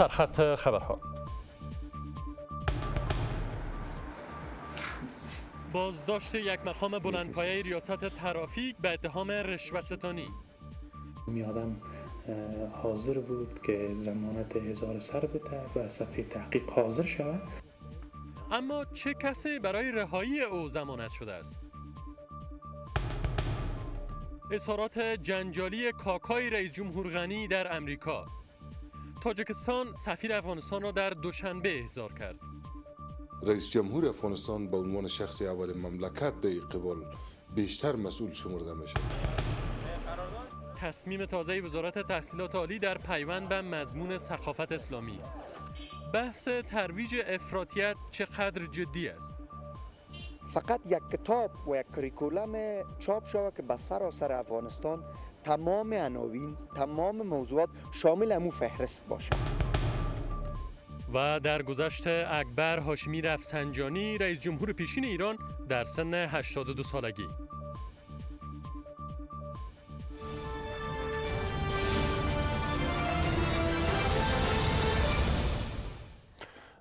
سرخط خبرها بازداشت یک مقام بلندپایه ریاست ترافیک به اتهام رشوستانی میادم حاضر بود که زمانت هزار سر بده و صفحه تحقیق حاضر شود اما چه کسی برای رهایی او زمانت شده است؟ اظهارات جنجالی کاکای رئیس جمهور غنی در امریکا تاجکستان سفیر افغانستان را در دوشنبه احضار کرد رئیس جمهور افغانستان به عنوان شخص اول مملکت در قبال بیشتر مسئول شمرده می شود تصمیم تازه وزارت تحصیلات عالی در پیوند به مضمون ثقافت اسلامی بحث ترویج افراطیت چقدر جدی است فقط یک کتاب و یک کریکولم چاپ شود که به سراسر افغانستان تمام عناوین تمام موضوعات شامل امو فهرست باشه و در گذشت اکبر هاشمی رفسنجانی رئیس جمهور پیشین ایران در سن 82 سالگی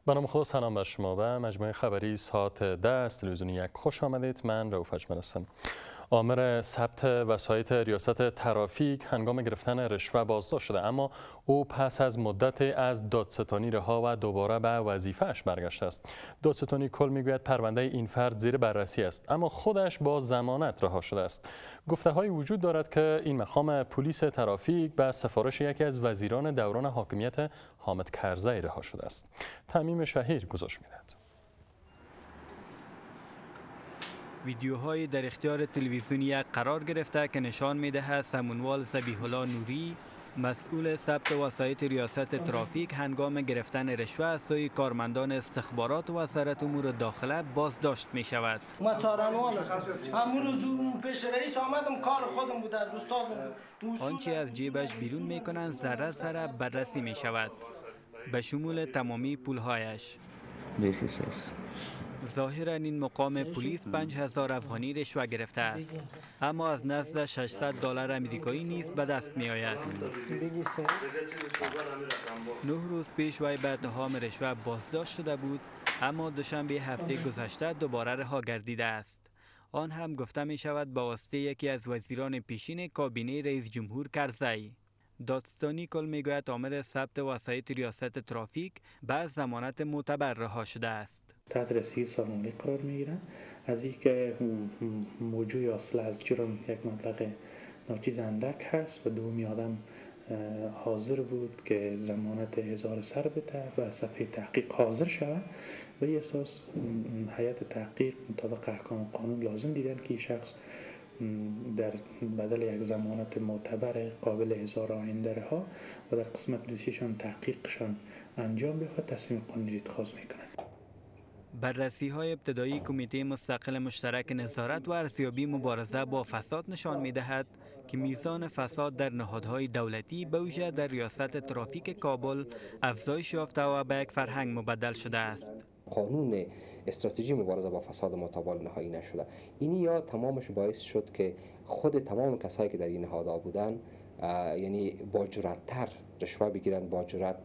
بنام نام خدا سلام بر شما و مجموعه خبری ساعت ده از تلویزیون یک خوش آمدید من رو اجمل هستم آمر ثبت وسایت ریاست ترافیک هنگام گرفتن رشوه بازداشت شده اما او پس از مدت از دادستانی رها و دوباره به وظیفهش برگشته است دادستانی کل میگوید پرونده این فرد زیر بررسی است اما خودش با زمانت رها شده است گفته های وجود دارد که این مقام پلیس ترافیک به سفارش یکی از وزیران دوران حاکمیت حامد کرزی رها شده است تعمیم شهیر گزارش میدهد ویدیوهای در اختیار تلویزیونی قرار گرفته که نشان میدهد سمونوال زبیح نوری مسئول ثبت وسایط ریاست ترافیک هنگام گرفتن رشوه از سوی کارمندان استخبارات و وزارت امور داخله بازداشت می شود. ما پیش رئیس کار خودم بود از آنچه از جیبش بیرون می کنند ذره ذره بررسی می شود. به شمول تمامی پولهایش. بیخیس ظاهرا این مقام پلیس 5000 افغانی رشوه گرفته است اما از نزد 600 دلار امریکایی نیز به دست می آید نه روز پیش وی به اتهام رشوه بازداشت شده بود اما دوشنبه هفته گذشته دوباره رها گردیده است آن هم گفته می شود با واسطه یکی از وزیران پیشین کابینه رئیس جمهور کرزی دادستانی کل گوید عامل ثبت وسایط ریاست ترافیک بعض زمانت معتبر رها شده است تحت رسید سالمونی قرار میگیرن از که موجود اصل از جرم یک مبلغ ناچیز اندک هست و دومی آدم حاضر بود که زمانت هزار سر بده و صفحه تحقیق حاضر شود به این اساس حیات تحقیق مطابق احکام قانون لازم دیدن که این شخص در بدل یک زمانت معتبر قابل هزار آینده ها و در قسمت دوسیشان تحقیقشان انجام بخواد تصمیم قانونی اتخاذ میکنه بررسی های ابتدایی کمیته مستقل مشترک نظارت و ارزیابی مبارزه با فساد نشان می دهد که میزان فساد در نهادهای دولتی به در ریاست ترافیک کابل افزایش یافته و به یک فرهنگ مبدل شده است. قانون استراتژی مبارزه با فساد مطابق نهایی نشده این یا تمامش باعث شد که خود تمام کسایی که در این نهادها بودن یعنی با جرأتتر رشوه بگیرند با جرات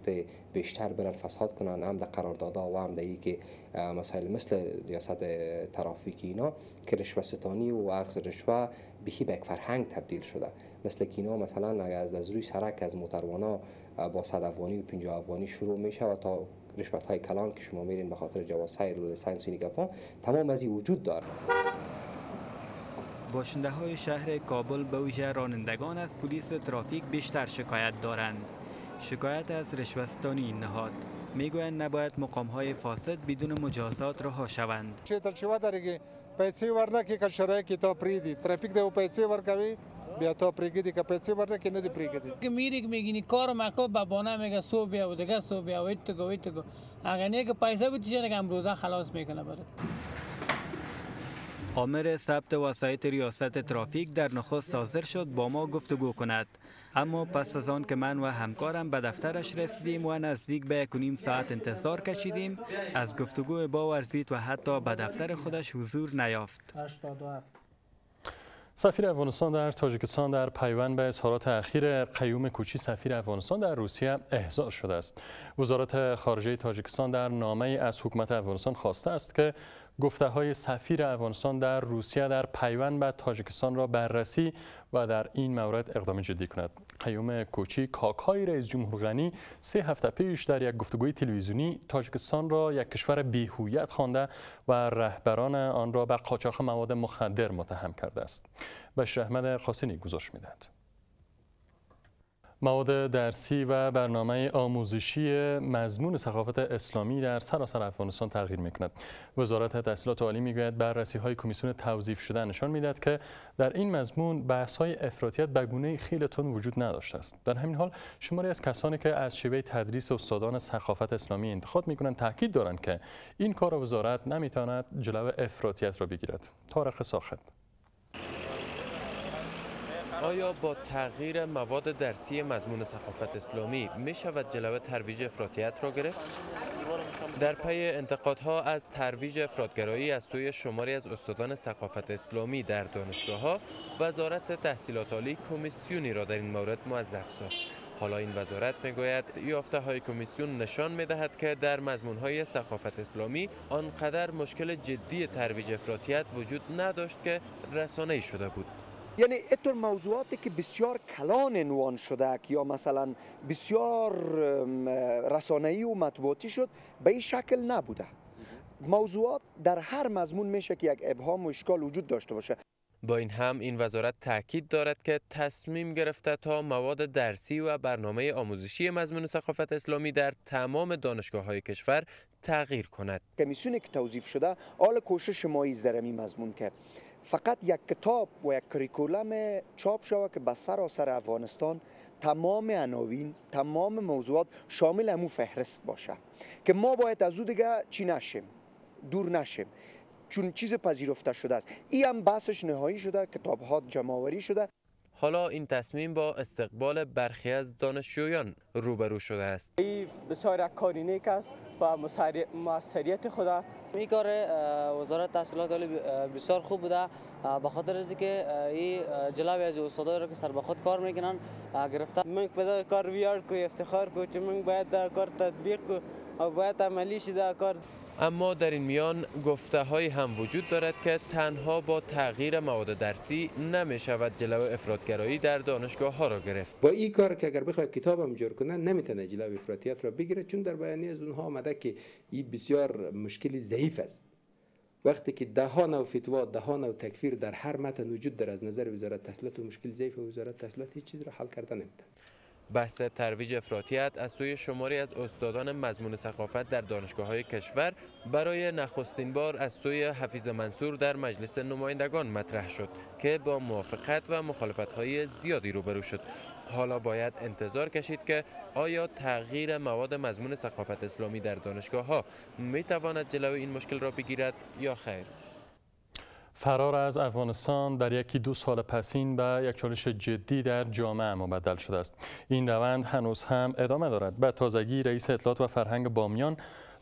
بیشتر برن فساد کنن هم در قراردادها و هم در که مسائل مثل ریاست ترافیکی اینا که رشوه ستانی و اخذ رشوه بهی به یک فرهنگ تبدیل شده مثل که مثلا اگر از روی سرک از موتروانا با صد افغانی و 50 افغانی شروع میشه و تا رشوت های کلان که شما میرین به خاطر جواز سیر و ساینس تمام از این وجود داره باشنده های شهر کابل به ویژه رانندگان از پلیس ترافیک بیشتر شکایت دارند شکایت از رشوستانی این نهاد میگویند نباید مقام های فاسد بدون مجازات رها شوند چه شوا که پیسې ورنکې که شرای تا پریدی. ترافیک دو پیسی ورکوی بیا تا پریگیدی که ورنه که ندی پریگیدی. میری که میگینی کار و به میگه سو بیا و دیگه سو بیا و ایت گو اگر نیه که پیسې بود خلاص میکنه برات آمر ثبت وسایت ریاست ترافیک در نخست حاضر شد با ما گفتگو کند اما پس از آن که من و همکارم به دفترش رسیدیم و نزدیک به کنیم ساعت انتظار کشیدیم از گفتگو باورزید و حتی به دفتر خودش حضور نیافت سفیر افغانستان در تاجیکستان در پیوند به اظهارات اخیر قیوم کوچی سفیر افغانستان در روسیه احضار شده است وزارت خارجه تاجیکستان در نامه از حکومت افغانستان خواسته است که گفته های سفیر افغانستان در روسیه در پیوند به تاجکستان را بررسی و در این مورد اقدام جدی کند قیوم کوچی کاکای رئیس جمهور غنی سه هفته پیش در یک گفتگوی تلویزیونی تاجکستان را یک کشور بیهویت خوانده و رهبران آن را به قاچاق مواد مخدر متهم کرده است بشیر احمد قاسمی گزارش میدهد مواد درسی و برنامه آموزشی مضمون ثقافت اسلامی در سراسر افغانستان تغییر میکند وزارت تحصیلات عالی میگوید بررسی های کمیسیون توضیف شده نشان میدهد که در این مضمون بحث های افراطیت به گونه تن وجود نداشته است در همین حال شماری از کسانی که از شیوه تدریس استادان ثقافت اسلامی انتخاب میکنند تاکید دارند که این کار وزارت نمیتواند جلو افراطیت را بگیرد تارخ ساخت آیا با تغییر مواد درسی مضمون ثقافت اسلامی می شود جلوه ترویج افراطیت را گرفت؟ در پی انتقادها از ترویج افرادگرایی از سوی شماری از استادان ثقافت اسلامی در ها وزارت تحصیلات عالی کمیسیونی را در این مورد موظف ساخت حالا این وزارت میگوید یافته های کمیسیون نشان میدهد که در مضمون های ثقافت اسلامی آنقدر مشکل جدی ترویج افراطیت وجود نداشت که رسانه شده بود یعنی اینطور موضوعاتی که بسیار کلان نوان شده یا مثلا بسیار رسانه‌ای و مطبوعاتی شد به این شکل نبوده موضوعات در هر مضمون میشه که یک ابهام و اشکال وجود داشته باشه با این هم این وزارت تاکید دارد که تصمیم گرفته تا مواد درسی و برنامه آموزشی مضمون ثقافت اسلامی در تمام دانشگاه های کشور تغییر کند کمیسیونی که توظیف شده آل کوشش ما در این مضمون که فقط یک کتاب و یک کریکولم چاپ شود که به سراسر افغانستان تمام عناوین تمام موضوعات شامل امو فهرست باشه که ما باید از او دیگه چی نشیم دور نشیم چون چیز پذیرفته شده است این هم بحثش نهایی شده کتاب ها جمعوری شده حالا این تصمیم با استقبال برخی از دانشجویان روبرو شده است این بسیار کارینیک است و خدا این کار وزارت تحصیلات عالی بسیار خوب بوده به خاطر از که این جلابی از را که سر به خود کار میکنن گرفته من به کار ویار کو افتخار کو چې من باید کار تطبیق کو او باید عملی شی دا کار اما در این میان گفته های هم وجود دارد که تنها با تغییر مواد درسی نمی شود جلو افرادگرایی در دانشگاه ها را گرفت با این کار که اگر بخواد کتاب هم جور کنه نمیتونه جلو افرادیت را بگیره چون در بیانی از اونها آمده که این بسیار مشکلی ضعیف است وقتی که دهان و فتوا دهان و تکفیر در هر متن وجود در از نظر وزارت تحصیلات و مشکل ضعیف وزارت تحصیلات هیچ چیز را حل کرده نمیتونه بحث ترویج افراطیت از سوی شماری از استادان مضمون ثقافت در دانشگاه های کشور برای نخستین بار از سوی حفیظ منصور در مجلس نمایندگان مطرح شد که با موافقت و مخالفت های زیادی روبرو شد حالا باید انتظار کشید که آیا تغییر مواد مضمون ثقافت اسلامی در دانشگاه ها می تواند جلو این مشکل را بگیرد یا خیر فرار از افغانستان در یکی دو سال پسین به یک چالش جدی در جامعه مبدل شده است این روند هنوز هم ادامه دارد به تازگی رئیس اطلاعات و فرهنگ بامیان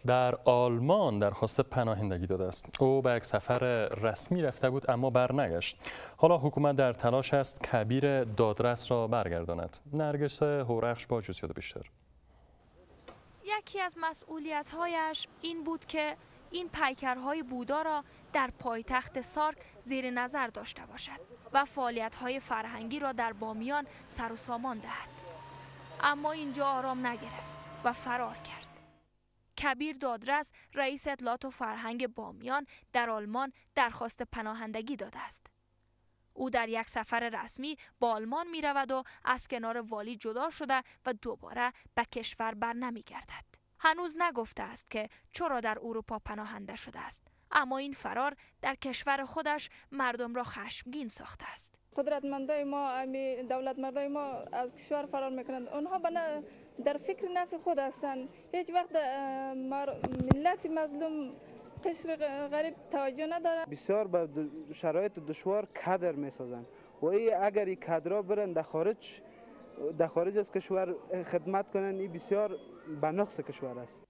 در آلمان درخواست پناهندگی داده است او به یک سفر رسمی رفته بود اما برنگشت حالا حکومت در تلاش است کبیر دادرس را برگرداند نرگس هورخش با جزئیات بیشتر یکی از مسئولیت‌هایش این بود که این پیکرهای بودا را در پایتخت سارک زیر نظر داشته باشد و فعالیت‌های فرهنگی را در بامیان سر و سامان دهد اما اینجا آرام نگرفت و فرار کرد کبیر دادرس رئیس اطلاعات و فرهنگ بامیان در آلمان درخواست پناهندگی داده است او در یک سفر رسمی با آلمان می رود و از کنار والی جدا شده و دوباره به کشور نمی گردد. هنوز نگفته است که چرا در اروپا پناهنده شده است اما این فرار در کشور خودش مردم را خشمگین ساخته است مندای ما امی مردای ما از کشور فرار میکنند اونها بنا در فکر نفع خود هستند هیچ وقت ملت مظلوم قشر غریب توجه ندارد. بسیار به شرایط دشوار کدر میسازند و ای اگر این برند برند خارج در خارج از کشور خدمت کنند این بسیار به نقص کشور است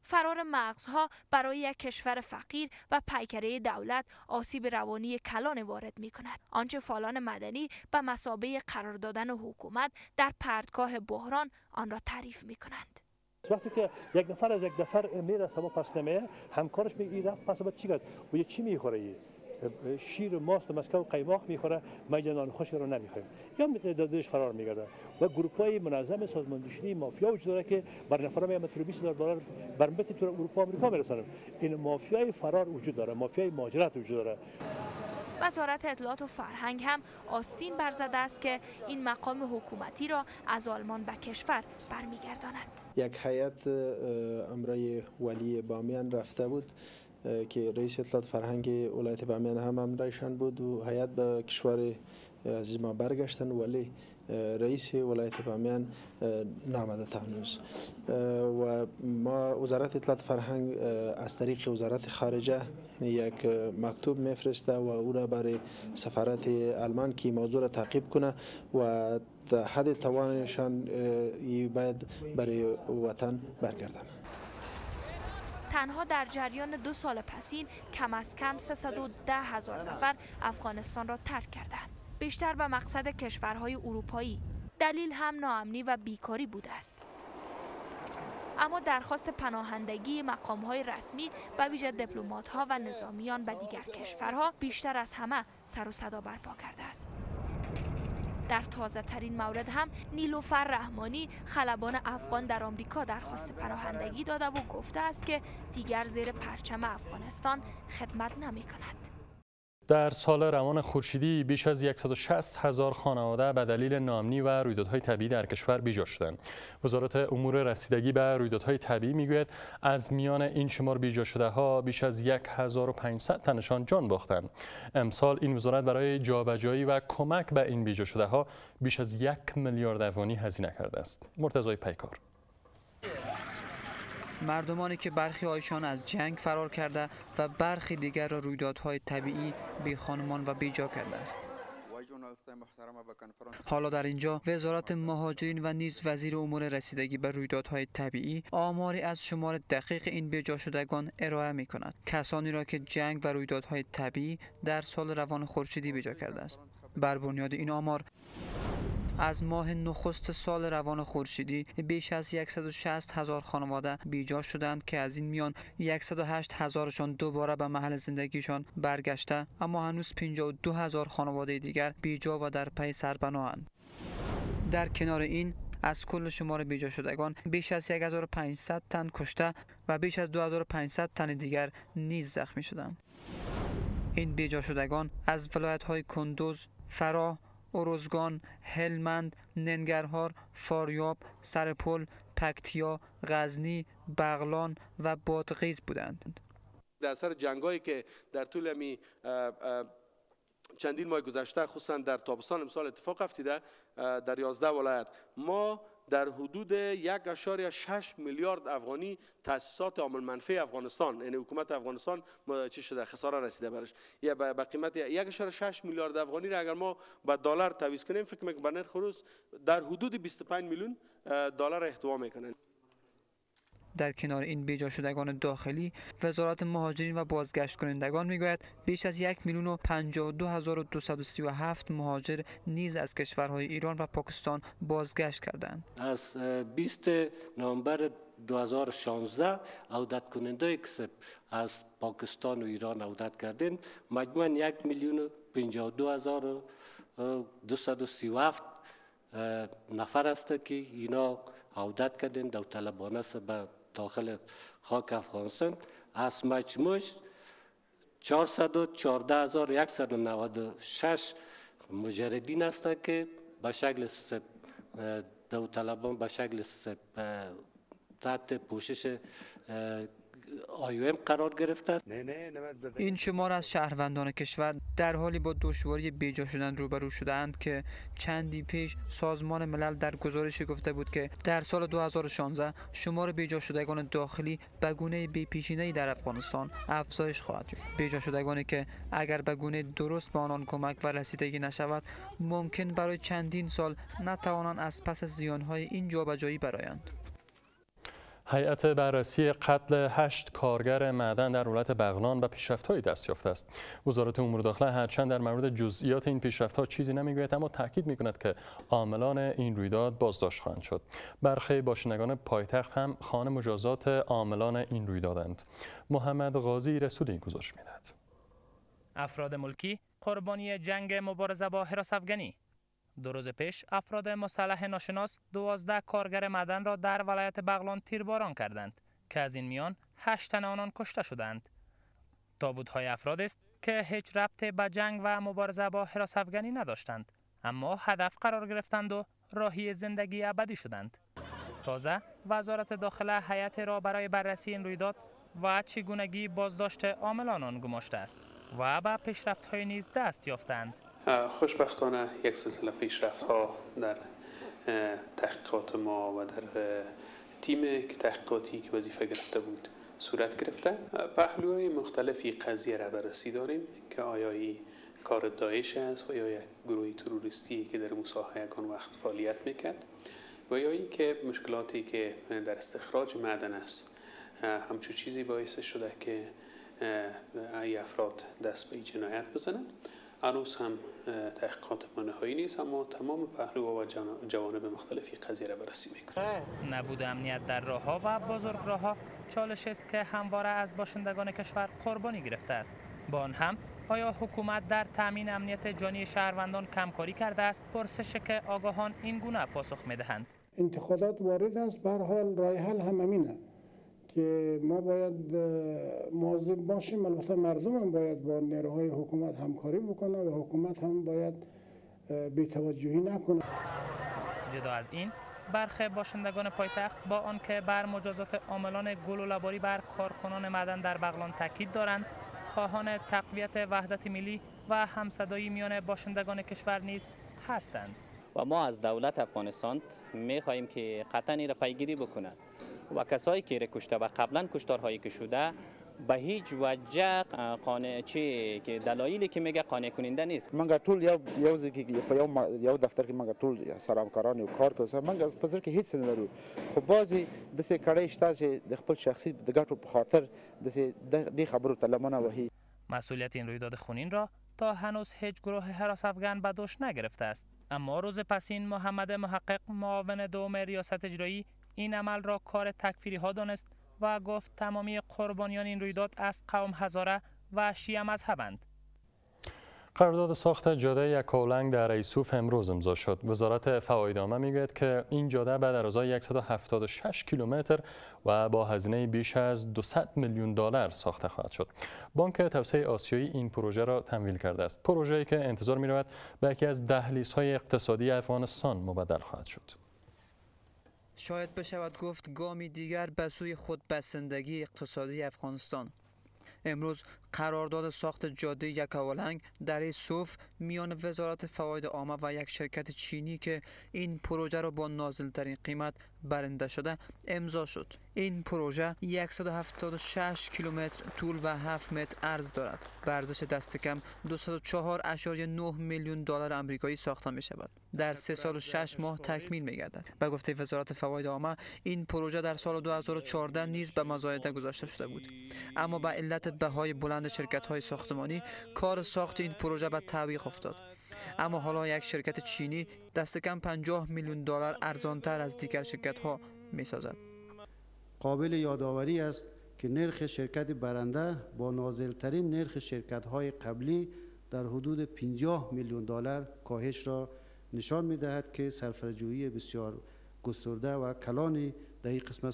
فرار مغزها برای یک کشور فقیر و پیکره دولت آسیب روانی کلان وارد می کند. آنچه فالان مدنی به مسابه قرار دادن حکومت در پردگاه بحران آن را تعریف می کنند. وقتی که یک نفر از یک نفر میره و پس نمیه همکارش میگه رفت پس باید چی کرد چی میخوره شیر و ماست و مسکه و قیماق میخوره ما خوش رو نمیخوایم یا میتونه دادش فرار میگرده و گروپ های منظم سازماندهی مافیا وجود داره که بر نفرم یا تو 20 دلار بر تو اروپا آمریکا میرسانم این مافیای فرار وجود داره مافیای مهاجرت وجود داره وزارت اطلاعات و فرهنگ هم آستین برزده است که این مقام حکومتی را از آلمان به کشور برمیگرداند یک هیئت امرای ولی بامیان رفته بود که رئیس اطلاعات فرهنگ ولایت بامیان هم همراهشان بود و هیئت به کشور عزیز ما برگشتن ولی رئیس ولایت بامیان نامده تا هنوز و ما وزارت اطلاعات فرهنگ از طریق وزارت خارجه یک مکتوب میفرسته و او را برای سفارت آلمان که موضوع را تعقیب کنه و حد توانشان باید برای وطن برگردن تنها در جریان دو سال پسین کم از کم 310 هزار نفر افغانستان را ترک کردند. بیشتر به مقصد کشورهای اروپایی دلیل هم ناامنی و بیکاری بوده است اما درخواست پناهندگی مقام های رسمی و ویژه دیپلمات ها و نظامیان به دیگر کشورها بیشتر از همه سر و صدا برپا کرده است در تازه ترین مورد هم نیلوفر رحمانی خلبان افغان در آمریکا درخواست پناهندگی داده و گفته است که دیگر زیر پرچم افغانستان خدمت نمی کند. در سال روان خورشیدی بیش از 160 هزار خانواده به دلیل نامنی و رویدادهای طبیعی در کشور بیجا شدند. وزارت امور رسیدگی به رویدادهای طبیعی میگوید از میان این شمار بیجا شده ها بیش از 1500 تنشان جان باختند. امسال این وزارت برای جابجایی و کمک به این بیجا شده ها بیش از یک میلیارد افغانی هزینه کرده است. مرتضای پیکار مردمانی که برخی آیشان از جنگ فرار کرده و برخی دیگر را رویدادهای طبیعی بی خانمان و بیجا کرده است حالا در اینجا وزارت مهاجرین و نیز وزیر امور رسیدگی به رویدادهای طبیعی آماری از شمار دقیق این بیجا شدگان ارائه می کند کسانی را که جنگ و رویدادهای طبیعی در سال روان خورشیدی بیجا کرده است بر بنیاد این آمار از ماه نخست سال روان خورشیدی بیش از 160 هزار خانواده بیجا شدند که از این میان 108 هزارشان دوباره به محل زندگیشان برگشته اما هنوز 52 هزار خانواده دیگر بیجا و در پی سربناهند در کنار این از کل شمار بیجا شدگان بیش از 1500 تن کشته و بیش از 2500 تن دیگر نیز زخمی شدند این بیجا شدگان از ولایت های کندوز، فرا، اروزگان، هلمند، ننگرهار، فاریاب، سرپل، پکتیا، غزنی، بغلان و بادغیز بودند. در سر جنگایی که در طول می چندین ماه گذشته خصوصا در تابستان امسال اتفاق افتیده در 11 ولایت ما در حدود 1.6 میلیارد افغانی تاسیسات عامل منفی افغانستان یعنی حکومت افغانستان چی شده خساره رسیده برش یا به قیمت 1.6 میلیارد افغانی را اگر ما به دلار تعویض کنیم فکر میکنم که نرخ روز در حدود 25 میلیون دلار احتوا میکنند در کنار این بیجا شدگان داخلی وزارت مهاجرین و بازگشت کنندگان میگوید بیش از یک میلیون و مهاجر نیز از کشورهای ایران و پاکستان بازگشت کردند از 20 نوامبر 2016 عودت کننده کسب از پاکستان و ایران عودت کردن مجموعا یک میلیون و دو نفر است که اینا عودت کردن دو طلبانه سبب داخل خاک افغانستان از مجموعش 414196 مجردین است که به شکل دو طلبان به شکل تحت پوشش آیوم قرار گرفته است این شمار از شهروندان کشور در حالی با دشواری بیجا شدن روبرو شدند که چندی پیش سازمان ملل در گزارشی گفته بود که در سال 2016 شمار بیجا شدگان داخلی به گونه بی در افغانستان افزایش خواهد یافت بیجا شدگانی که اگر به گونه درست به آنان کمک و رسیدگی نشود ممکن برای چندین سال نتوانند از پس زیانهای این جابجایی برایند هیئت بررسی قتل هشت کارگر معدن در ولایت بغلان و دست یافته است. وزارت امور داخله هرچند در مورد جزئیات این پیشرفتها چیزی نمیگوید اما تاکید میکند که عاملان این رویداد بازداشت خواهند شد. برخی باشندگان پایتخت هم خانه مجازات عاملان این رویدادند. محمد غازی رسول این گزارش میدهد. افراد ملکی قربانی جنگ مبارزه با حراس افغانی دو روز پیش افراد مسلح ناشناس دوازده کارگر معدن را در ولایت بغلان تیرباران کردند که از این میان هشت تن آنان کشته شدند های افراد است که هیچ ربط به جنگ و مبارزه با حراس افغانی نداشتند اما هدف قرار گرفتند و راهی زندگی ابدی شدند تازه وزارت داخله حیات را برای بررسی این رویداد و چگونگی بازداشت عاملان آن گماشته است و به های نیز دست یافتند خوشبختانه یک سلسله پیشرفت ها در تحقیقات ما و در تیم که تحقیقاتی که وظیفه گرفته بود صورت گرفته پهلوهای مختلفی قضیه را بررسی داریم که آیا کار داعش است و یا یک گروه تروریستی که در مساحه کن وقت فعالیت میکرد و یا این که مشکلاتی که در استخراج معدن است همچون چیزی باعث شده که ای افراد دست به جنایت بزنند هنوز هم تحقیقات نهایی نیست اما تمام پهلوها و جوانب مختلفی قضیه را بررسی میکنه نبود امنیت در راهها و بزرگ راه چالش است که همواره از باشندگان کشور قربانی گرفته است با آن هم آیا حکومت در تامین امنیت جانی شهروندان کمکاری کرده است پرسش که آگاهان این گونه پاسخ میدهند انتخابات وارد است بر حال رای حل هم امینه که ما باید مواظب باشیم البته مردم هم باید با نیروهای حکومت همکاری بکنه و حکومت هم باید بیتوجهی نکنه جدا از این برخی باشندگان پایتخت با آنکه بر مجازات عاملان گل و لباری بر کارکنان مدن در بغلان تاکید دارند خواهان تقویت وحدت ملی و همصدایی میان باشندگان کشور نیز هستند و ما از دولت افغانستان می خواهیم که قطعا را پیگیری بکنند و کسایی که کشته و قبلا کشتارهایی که شده به هیچ وجه قانع چی که دلایلی که میگه قانع کننده نیست من طول یو یو ځکه یو دفتر کې من طول سرامکاران و کار کردم. من په که هیچ هیڅ نه خب بازی خو کاری د سې شته چې د خپل شخصي د ګټو په خاطر د سې خبرو تلمونه مسئولیت این رویداد خونین را تا هنوز هیچ گروه حراس افغان به دوش نگرفته است اما روز پسین محمد محقق معاون دوم ریاست اجرایی این عمل را کار تکفیری ها دانست و گفت تمامی قربانیان این رویداد از قوم هزاره و شیعه مذهبند قرارداد ساخت جاده یکاولنگ در ایسوف امروز امضا شد. وزارت فوایدامه میگوید که این جاده به درازای 176 کیلومتر و با هزینه بیش از 200 میلیون دلار ساخته خواهد شد. بانک توسعه آسیایی این پروژه را تمویل کرده است. پروژه‌ای که انتظار می‌رود به یکی از دهلیزهای اقتصادی افغانستان مبدل خواهد شد. شاید بشود گفت گامی دیگر به سوی بسندگی اقتصادی افغانستان امروز قرارداد ساخت جاده یک اولنگ در صوف میان وزارت فواید عامه و یک شرکت چینی که این پروژه را با نازلترین قیمت برنده شده امضا شد این پروژه 176 کیلومتر طول و 7 متر عرض دارد به ارزش دست کم 204.9 میلیون دلار آمریکایی ساخته می شود در سه سال و 6 ماه تکمیل می گردد به گفته وزارت فواید عامه این پروژه در سال 2014 نیز به مزایده گذاشته شده بود اما به علت بهای بلند شرکت های ساختمانی کار ساخت این پروژه به تعویق افتاد اما حالا یک شرکت چینی دست کم 50 میلیون دلار ارزانتر از دیگر شرکت ها می سازد. قابل یادآوری است که نرخ شرکت برنده با نازلترین نرخ شرکت های قبلی در حدود 50 میلیون دلار کاهش را نشان می که سرفرجویی بسیار گسترده و کلانی در این قسمت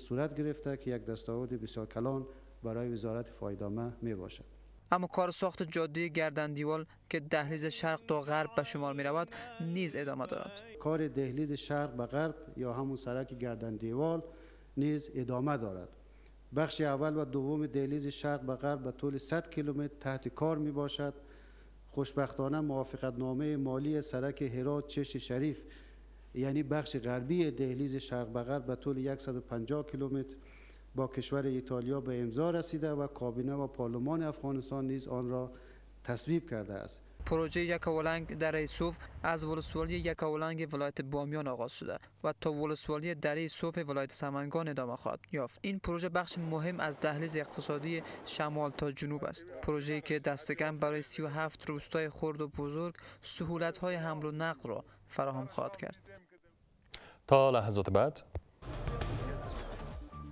صورت گرفته که یک دستاورد بسیار کلان برای وزارت فایدامه می باشد. اما کار ساخت جاده گردن دیوال که دهلیز شرق تا غرب به شمار می رود نیز ادامه دارد. کار دهلیز شرق به غرب یا همون سرک گردن دیوال نیز ادامه دارد بخش اول و دوم دهلیز شرق به غرب به طول 100 کیلومتر تحت کار می باشد خوشبختانه موافقتنامه مالی سرک هرات چش شریف یعنی بخش غربی دهلیز شرق به غرب به طول 150 کیلومتر با کشور ایتالیا به امضا رسیده و کابینه و پارلمان افغانستان نیز آن را تصویب کرده است پروژه یکاولنگ دره سوف از ولسوالی یکاولنگ ولایت بامیان آغاز شده و تا ولسوالی دره سوف ولایت سمنگان ادامه خواهد یافت این پروژه بخش مهم از دهلیز اقتصادی شمال تا جنوب است پروژه که دستکم برای 37 روستای خرد و بزرگ های حمل و نقل را فراهم خواهد کرد تا لحظات بعد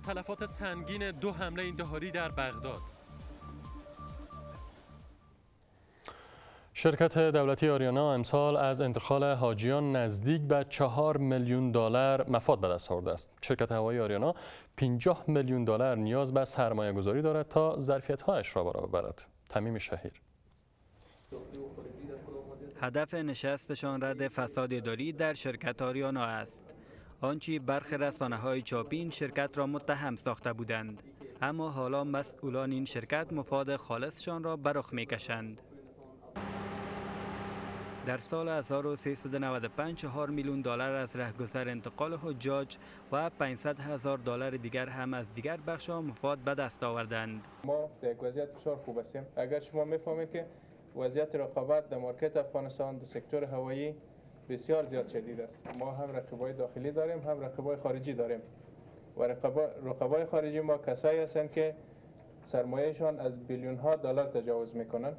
تلفات سنگین دو حمله این در بغداد شرکت دولتی آریانا امسال از انتقال حاجیان نزدیک به چهار میلیون دلار مفاد به دست آورده است. شرکت هوایی آریانا 50 میلیون دلار نیاز به سرمایه گذاری دارد تا ظرفیت هایش را بالا ببرد. تمیم شهیر هدف نشستشان رد فساد اداری در شرکت آریانا است. آنچی برخی رسانه های چاپین شرکت را متهم ساخته بودند. اما حالا مسئولان این شرکت مفاد خالصشان را برخ می کشند. در سال 1395 4 میلیون دلار از رهگذر انتقال حجاج و 500 هزار دلار دیگر هم از دیگر بخش ها مفاد به دست آوردند ما در وضعیت بسیار خوب هستیم اگر شما میفهمید که وضعیت رقابت در مارکت افغانستان در سکتور هوایی بسیار زیاد شدید است ما هم رقبای داخلی داریم هم رقبای خارجی داریم و رقبای خارجی ما کسایی هستند که سرمایهشان از بیلیون ها دلار تجاوز میکنند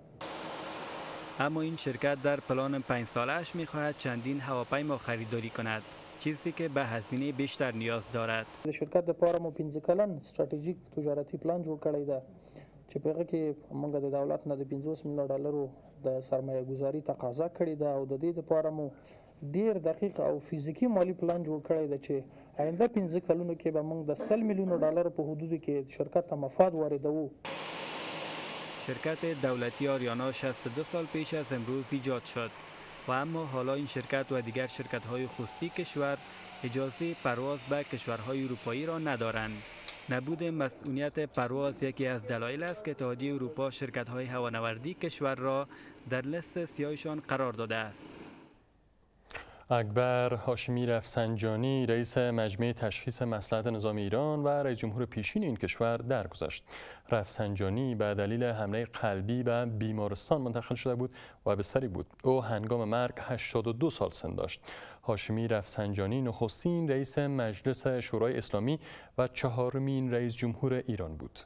اما این شرکت در پلان پنج سالش می خواهد چندین هواپیما خریداری کند چیزی که به هزینه بیشتر نیاز دارد د شرکت لپاره مو پنځه کلن ستراتیژیک تجارتي پلان جوړ کړی دی چې په هغه کې موږ د دولت نه د 50 میلیون ډالرو د سرمایه گذاري تقاضا کړې ده او د دې لپاره مو ډیر دقیق او فزیکی مالی پلان جوړ کړی دی چې آینده 15 کلونو کې به موږ د 100 میلیون ډالر په حدودو کې شرکت ته مفاد واردوو شرکت دولتی آریانا 62 سال پیش از امروز ایجاد شد و اما حالا این شرکت و دیگر شرکت های خصوصی کشور اجازه پرواز به کشورهای اروپایی را ندارند. نبود مسئولیت پرواز یکی از دلایل است که اتحادیه اروپا شرکت های هوانوردی کشور را در لست سیایشان قرار داده است. اکبر هاشمی رفسنجانی رئیس مجمع تشخیص مسلحت نظام ایران و رئیس جمهور پیشین این کشور درگذشت. رفسنجانی به دلیل حمله قلبی به بیمارستان منتقل شده بود و بستری بود. او هنگام مرگ 82 سال سن داشت. هاشمی رفسنجانی نخستین رئیس مجلس شورای اسلامی و چهارمین رئیس جمهور ایران بود.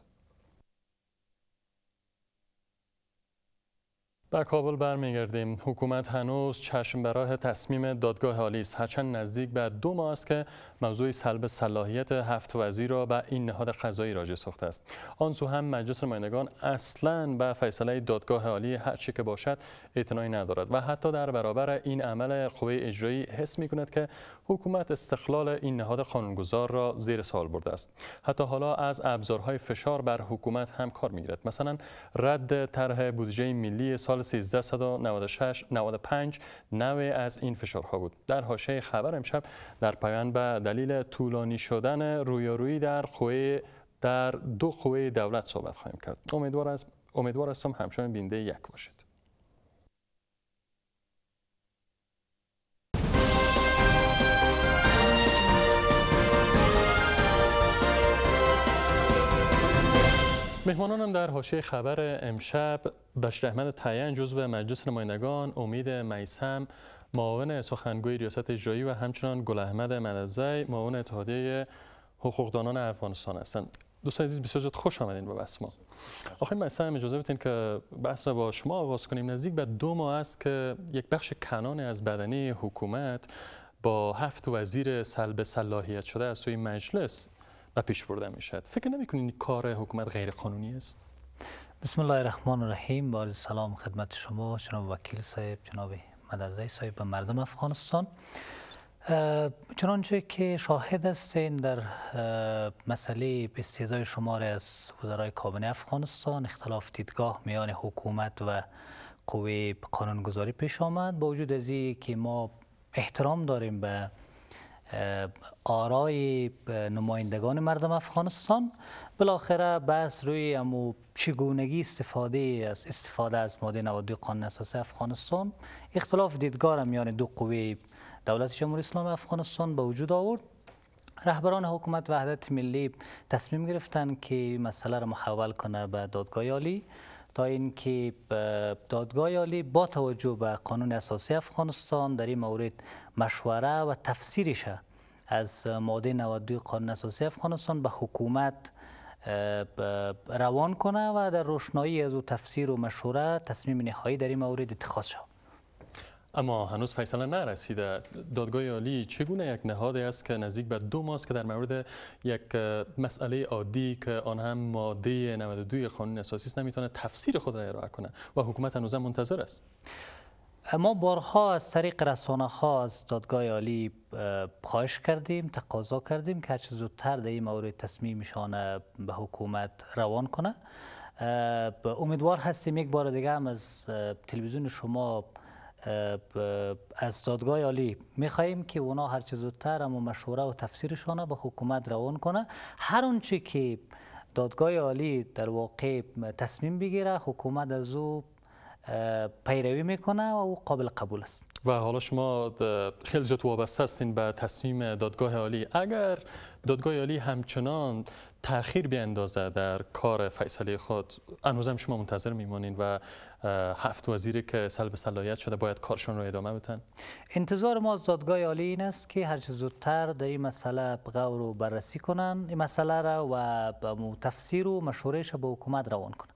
در کابل برمیگردیم حکومت هنوز چشم براه تصمیم دادگاه عالی است هرچند نزدیک به دو ماه است که موضوع سلب صلاحیت هفت وزیر را به این نهاد قضایی راجع ساخته است آن سو هم مجلس نمایندگان اصلا به فیصله دادگاه عالی هر که باشد اعتنایی ندارد و حتی در برابر این عمل قوه اجرایی حس می کند که حکومت استقلال این نهاد قانونگذار را زیر سال برده است حتی حالا از ابزارهای فشار بر حکومت هم کار میگیرد مثلا رد طرح بودجه ملی سال سال 1396 95 نوع از این فشارها بود در حاشیه خبر امشب در پایان به دلیل طولانی شدن رویارویی در قوه در دو قوه دولت صحبت خواهیم کرد امیدوار از امیدوار هستم همچنان بینده یک باشید مهمانانم در حاشیه خبر امشب بشر احمد تعین جزو مجلس نمایندگان امید میسم معاون سخنگوی ریاست اجرایی و همچنان گل احمد مدزی معاون اتحادیه حقوقدانان افغانستان هستند دوستان عزیز بسیار زیاد خوش آمدین به بحث ما آخه مثلا اجازه بدین که بحث با شما آغاز کنیم نزدیک به دو ماه است که یک بخش کنان از بدنی حکومت با هفت وزیر سلب صلاحیت شده از سوی مجلس و پیش برده میشد فکر نمیکنید کار حکومت غیر قانونی است بسم الله الرحمن الرحیم با سلام خدمت شما جناب وکیل صاحب جناب مدرزه صاحب و مردم افغانستان چنانچه که شاهد هستین در مسئله استیزای شماره از وزرای کابینه افغانستان اختلاف دیدگاه میان حکومت و قوه قانونگذاری پیش آمد با وجود از که ما احترام داریم به آرای نمایندگان مردم افغانستان بالاخره بس روی امو چگونگی استفاده از استفاده از ماده 92 قانون اساسی افغانستان اختلاف دیدگار میان یعنی دو قوه دولت جمهوری اسلامی افغانستان به وجود آورد رهبران حکومت وحدت ملی تصمیم گرفتن که مسئله را محول کنه به دادگاه عالی تا اینکه دادگاه عالی با توجه به قانون اساسی افغانستان در این مورد مشوره و تفسیرش از ماده 92 قانون اساسی افغانستان به حکومت روان کنه و در روشنایی از او تفسیر و مشوره تصمیم نهایی در این مورد اتخاذ شود اما هنوز فیصله نرسیده دادگاه عالی چگونه یک نهادی است که نزدیک به دو ماست که در مورد یک مسئله عادی که آن هم ماده 92 قانون اساسی است نمیتونه تفسیر خود را ارائه کنه و حکومت هنوز هم منتظر است ما بارها از طریق رسانه ها از دادگاه عالی خواهش کردیم تقاضا کردیم که هرچه زودتر در این مورد تصمیمشان به حکومت روان کنه امیدوار هستیم یک بار دیگه هم از تلویزیون شما از دادگاه عالی خواهیم که اونا هر چه زودتر اما مشوره و تفسیرشان به حکومت روان کنه هر چی که دادگاه عالی در واقع تصمیم بگیره حکومت از او پیروی میکنه و او قابل قبول است و حالا شما خیلی زیاد وابسته هستین به تصمیم دادگاه عالی اگر دادگاه عالی همچنان تاخیر بیاندازه در کار فیصله خود انوزم شما منتظر میمانین و هفت وزیری که سلب صلاحیت شده باید کارشون رو ادامه بدن انتظار ما از دادگاه عالی این است که هر چه زودتر در این مسئله غور و بررسی کنن این مسئله را و تفسیر و مشورهش به حکومت روان کنن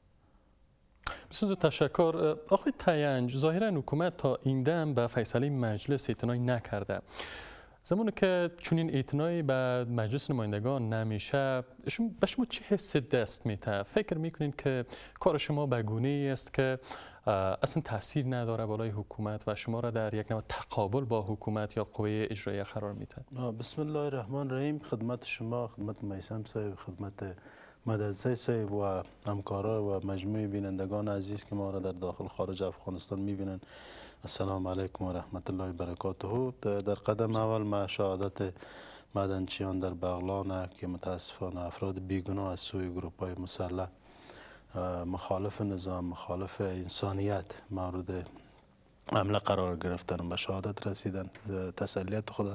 بسیار تشکر آقای تینج ظاهرا حکومت تا این دم به فیصله مجلس اعتنای نکرده زمانی که چونین اعتنایی به مجلس نمایندگان نمیشه به شما چه حس دست میته فکر میکنین که کار شما به است که اصلا تاثیر نداره بالای حکومت و شما را در یک نوع تقابل با حکومت یا قوه اجرایی قرار میده بسم الله الرحمن الرحیم خدمت شما خدمت میسم صاحب خدمت مدرسه صاحب و همکارا و مجموعه بینندگان عزیز که ما را در داخل خارج افغانستان میبینن السلام علیکم و رحمت الله و برکاته در قدم اول ما شهادت مدنچیان در بغلان که متاسفانه افراد بیگناه از سوی گروپ های مسلح مخالف نظام مخالف انسانیت مورد عمله قرار گرفتن به شهادت رسیدن تسلیت خود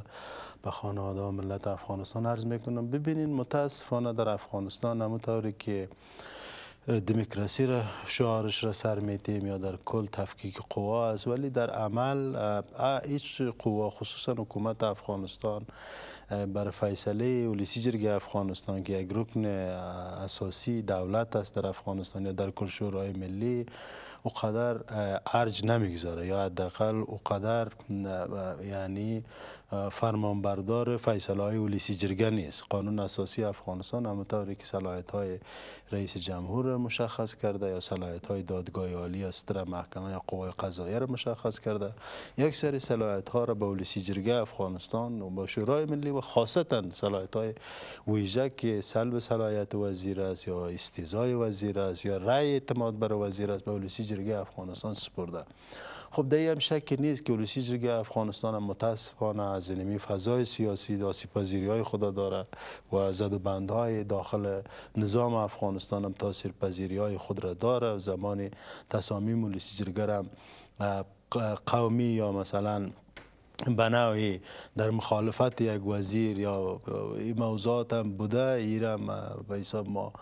به خانواده و ملت افغانستان عرض میکنم ببینین متاسفانه در افغانستان همونطوری که دموکراسی را شعارش را سر میتیم یا در کل تفکیک قوا است ولی در عمل هیچ قوا خصوصا حکومت افغانستان بر فیصله ولیسی جرگ افغانستان که یک رکن اساسی دولت است در افغانستان یا در کل شورای ملی اوقدر ارج نمیگذاره یا حداقل اوقدر یعنی فرمانبردار فیصله های اولیسی جرگه نیست قانون اساسی افغانستان همطوری که صلاحیت های رئیس جمهور مشخص کرده یا صلاحیت های دادگاه عالی یا ستر محکمه یا قوای قضاییه را مشخص کرده یک سری صلاحیت ها را به اولیسی جرگه افغانستان و با شورای ملی و خاصتا صلاحیت های ویژه که سلب صلاحیت وزیر است یا استیزای وزیر است یا رأی اعتماد بر وزیر است به اولیسی جرگه افغانستان سپرده خب در هم شک نیست که ولسی جرگه افغانستان متاسفانه از علمی فضای سیاسی داسی پذیری های خدا داره و زد و داخل نظام افغانستان هم تاثیر پذیری های خود را داره و زمان تصامیم ولسی جرگه قومی یا مثلا بناوی در مخالفت یک وزیر یا این موضوعات هم بوده ایرم به حساب ما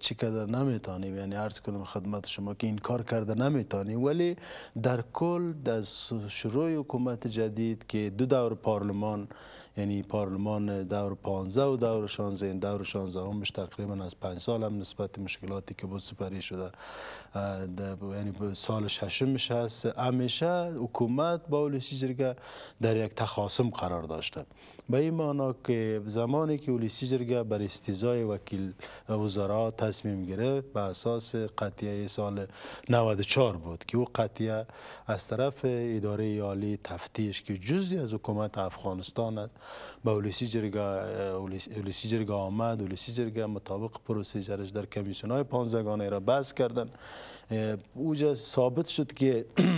چی کرده نمیتانیم یعنی عرض کنم خدمت شما که این کار کرده نمیتانیم ولی در کل در شروع حکومت جدید که دو دور پارلمان یعنی پارلمان دور 15 و دور 16 این یعنی دور 16 همش تقریبا از 5 سال هم نسبت مشکلاتی که بود سپری شده یعنی سال ششمش هست همیشه حکومت با اول جرگه در یک تخاصم قرار داشته به این معنا که زمانی که اولیسی جرگه بر استیزای وکیل وزرا تصمیم گرفت به اساس قطعه سال 94 بود که او قطعه از طرف اداره عالی تفتیش که جزی از حکومت افغانستان است به اولیسی جرگه آمد اولیسی جرگه مطابق جرش در کمیسیون های پانزگانه را بس کردن اوجه ثابت شد که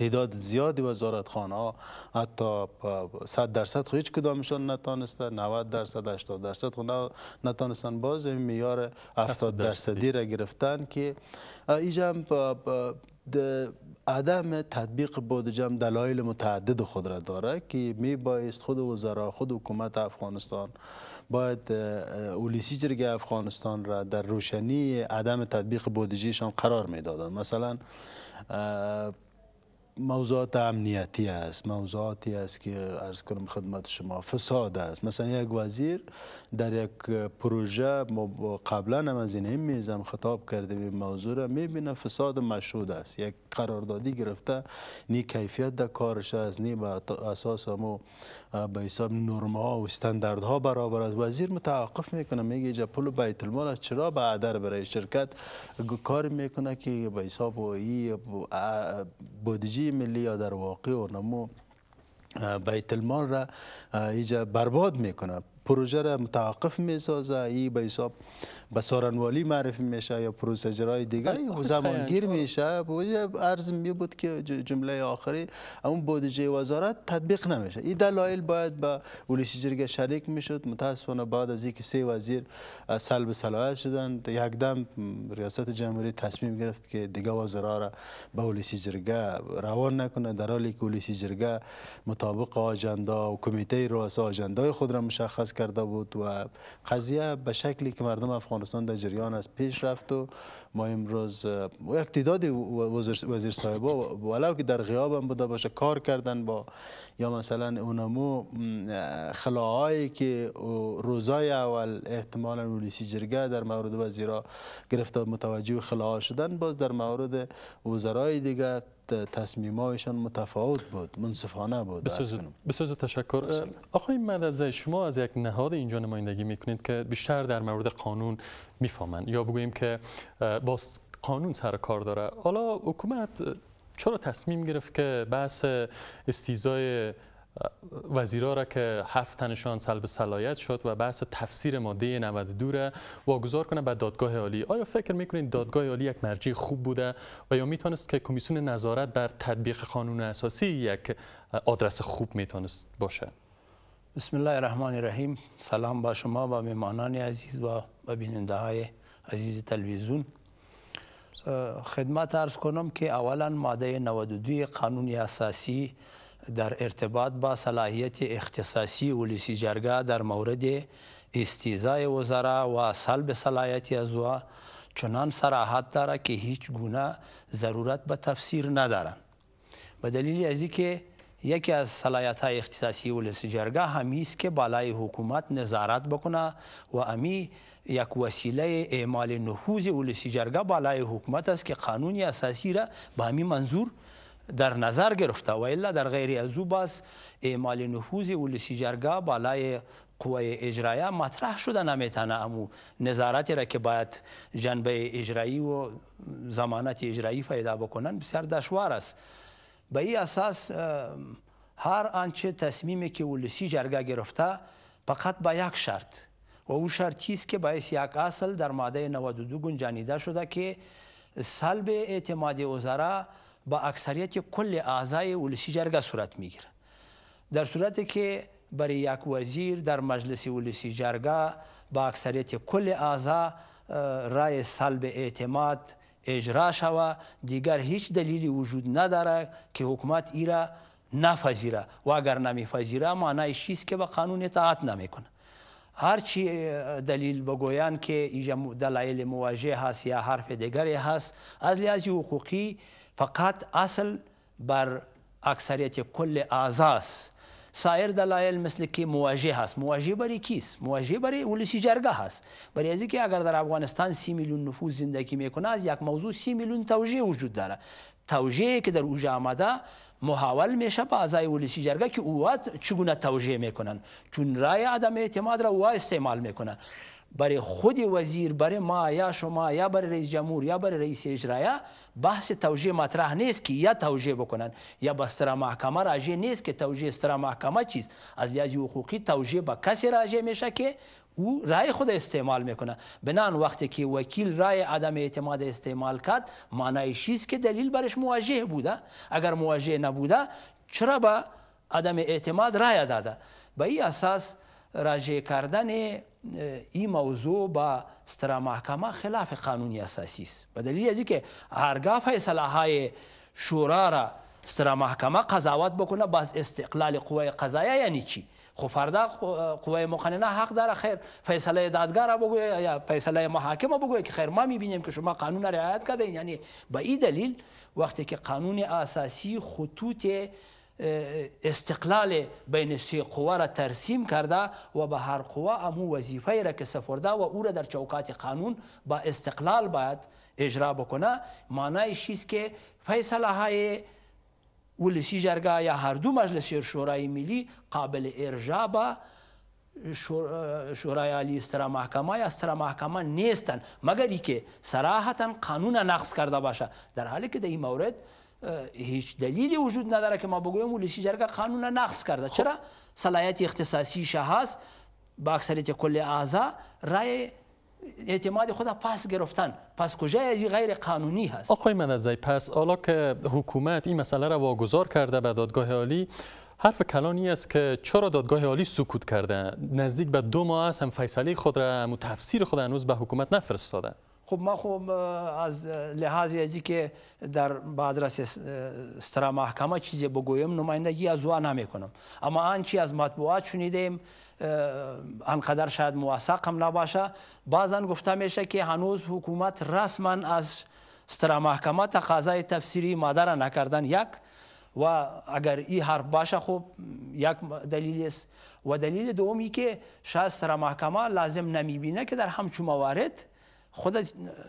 تعداد زیادی خانه ها حتی 100 درصد خو خب هیچ کدامشان نتانسته 90 درصد 80 درصد خو خب نتانستن باز این میار 70 درصدی را گرفتن که هم عدم تطبیق بودجم دلایل متعدد خود را داره که می بایست خود وزرا خود حکومت افغانستان باید اولیسی جرگ افغانستان را در روشنی عدم تطبیق بودجیشان قرار میدادن مثلا موضوعات امنیتی است موضوعاتی است که ارز کنم خدمت شما فساد است مثلا یک وزیر در یک پروژه قبلا هم از این میزم خطاب کرده به موضوع را میبینه فساد مشهود است یک قراردادی گرفته نی کیفیت در کارش است نی به اساس مو به حساب نرم ها و استاندارد ها برابر است وزیر متوقف میکنه میگه اینجا پول بیت المال است چرا به عدر برای شرکت کار میکنه که به حساب ای بودجه ملی یا در واقع و نمو بیت المال را ایجا برباد میکنه پروژه را متوقف میسازه ای به حساب به سارنوالی معرفی میشه یا پروسجرهای دیگر بله. خب زمانگیر خب. میشه خب عرض می بود که جمله آخری اون بودجه وزارت تطبیق نمیشه این دلایل باید به با اولیش جرگه شریک میشد متاسفانه بعد از اینکه سه وزیر سلب صلاحیت شدند یک دم ریاست جمهوری تصمیم گرفت که دیگه وزرا را به اولیسی جرگه روان نکنه در حالی که اولیسی جرگه مطابق آجندا و کمیته رؤسا آجندای خود را مشخص کرده بود و قضیه به شکلی که مردم افغان افغانستان در جریان از پیش رفت و ما امروز یک تعداد وزیر صاحبا ولو که در غیاب هم بوده باشه کار کردن با یا مثلا اونمو خلاهایی که روزای اول احتمالا ولیسی جرگه در مورد وزیرا گرفتار متوجه خلاها شدن باز در مورد وزرای دیگه تصمیمایشان متفاوت بود منصفانه بود بسیار تشکر آقای ملزه شما از یک نهاد اینجا نمایندگی میکنید که بیشتر در مورد قانون میفهمند یا بگوییم که باز قانون سر کار داره حالا حکومت چرا تصمیم گرفت که بحث استیزای وزیرا را که هفت تنشان سلب صلاحیت شد و بحث تفسیر ماده 92 را واگذار کنه به دادگاه عالی آیا فکر میکنید دادگاه عالی یک مرجع خوب بوده و یا میتونست که کمیسیون نظارت بر تطبیق قانون اساسی یک آدرس خوب میتونست باشه بسم الله الرحمن الرحیم سلام با شما و میهمانان عزیز و بیننده های عزیز تلویزیون خدمت عرض کنم که اولا ماده 92 قانون اساسی در ارتباط با صلاحیت اختصاصی ولسی جرگه در مورد استیزای وزرا و سلب صلاحیت ازوا چنان صراحت داره که هیچ گونه ضرورت به تفسیر ندارن به دلیل از که یکی از صلاحیت های اختصاصی ولسی جرگه همیست که بالای حکومت نظارت بکنه و امی یک وسیله اعمال نفوذ ولسی جرگه بالای حکومت است که قانون اساسی را به همین منظور در نظر گرفته و الا در غیر از او باز اعمال نفوذ ولسی جرگه بالای قوه اجرایه مطرح شده نمیتونه امو نظارتی را که باید جنبه اجرایی و زمانت اجرایی پیدا بکنن بسیار دشوار است به این اساس هر آنچه تصمیمی که ولسی جرگه گرفته فقط با یک شرط و او شرطی است که باعث یک اصل در ماده 92 گنجانیده شده که سلب اعتماد وزرا با اکثریت کل اعضای ولسی جرگه صورت میگیره در صورتی که برای یک وزیر در مجلس ولسی جرگه با اکثریت کل اعضا رای سلب اعتماد اجرا شوه دیگر هیچ دلیلی وجود نداره که حکومت ای را نپذیره و اگر نمیپذیره معنیش چیست که به قانون اطاعت نمیکنه هرچی دلیل بگویند که ایجا دلایل مواجه هست یا حرف دیگری هست از لحاظ حقوقی فقط اصل بر اکثریت کل اعضاست سایر دلایل مثل که مواجه هست مواجه برای کیست مواجه برای ولسی جرگه هست برای از که اگر در افغانستان سی میلیون نفوس زندگی میکنه از یک موضوع سی میلیون توجیه وجود داره توجیه که در اوج آمده محاول میشه به اعضای ولسی جرگه که اوات چگونه توجیه میکنن چون رای عدم اعتماد را اوها استعمال میکنن برای خود وزیر برای ما یا شما یا برای رئیس جمهور یا برای رئیس اجرایه بحث توجیه مطرح نیست که یا توجیه بکنن یا به سر محکمه راجع نیست که توجیه سر محکمه چیز از لحاظ حقوقی توجیه به کسی راجع میشه که او رای خود استعمال میکنه بنان وقتی که وکیل رای عدم اعتماد استعمال کرد معنای است که دلیل برش مواجه بوده اگر مواجه نبوده چرا به عدم اعتماد رای داده به این اساس راجع کردن این موضوع با ستره محکمه خلاف قانونی اساسی است به دلیل از اینکه هرگاه فیصله های شورا را ستره محکمه قضاوت بکنه باز استقلال قوه قضایه یعنی چی خب خو فردا قوه مقننه حق داره خیر فیصله دادگاه بگوی یا فیصله محاکمه بگوی که خیر ما میبینیم که شما قانون رعایت کردین یعنی به این دلیل وقتی که قانون اساسی خطوط استقلال بین سی قوا را ترسیم کرده و به هر قوا امو وظیفه را که سپرده و او را در چوکات قانون با استقلال باید اجرا بکنه معنایش است که فیصله های ولسی جرگه یا هر دو مجلس شورای ملی قابل ارجاع به شورای عالی استرا محکمه یا استرا محکمه نیستن مگر که صراحتا قانون نقص کرده باشه در حالی که در این مورد هیچ دلیلی وجود نداره که ما بگویم ولسی جرگه قانون نقص کرده خب. چرا صلاحیت اختصاصی هست با اکثریت کل اعضا رای اعتماد خود پس گرفتن پس کجای از غیر قانونی هست آقای منزی پس حالا که حکومت این مسئله را واگذار کرده به دادگاه عالی حرف کلانی است که چرا دادگاه عالی سکوت کرده نزدیک به دو ماه است هم فیصله خود را هم تفسیر خود هنوز به حکومت نفرستاده خب ما خب از لحاظ ازی که در بازرس استرا محکمه چیزی بگویم نمایندگی از او نمیکنم اما آنچه از مطبوعات شنیدیم انقدر شاید موثق هم نباشه بعضا گفته میشه که هنوز حکومت رسما از استرا محکمه تقاضای تفسیری ماده را نکردن یک و اگر این حرف باشه خب یک دلیل است و دلیل دومی که شاید سر محکمه لازم نمیبینه که در همچون موارد خود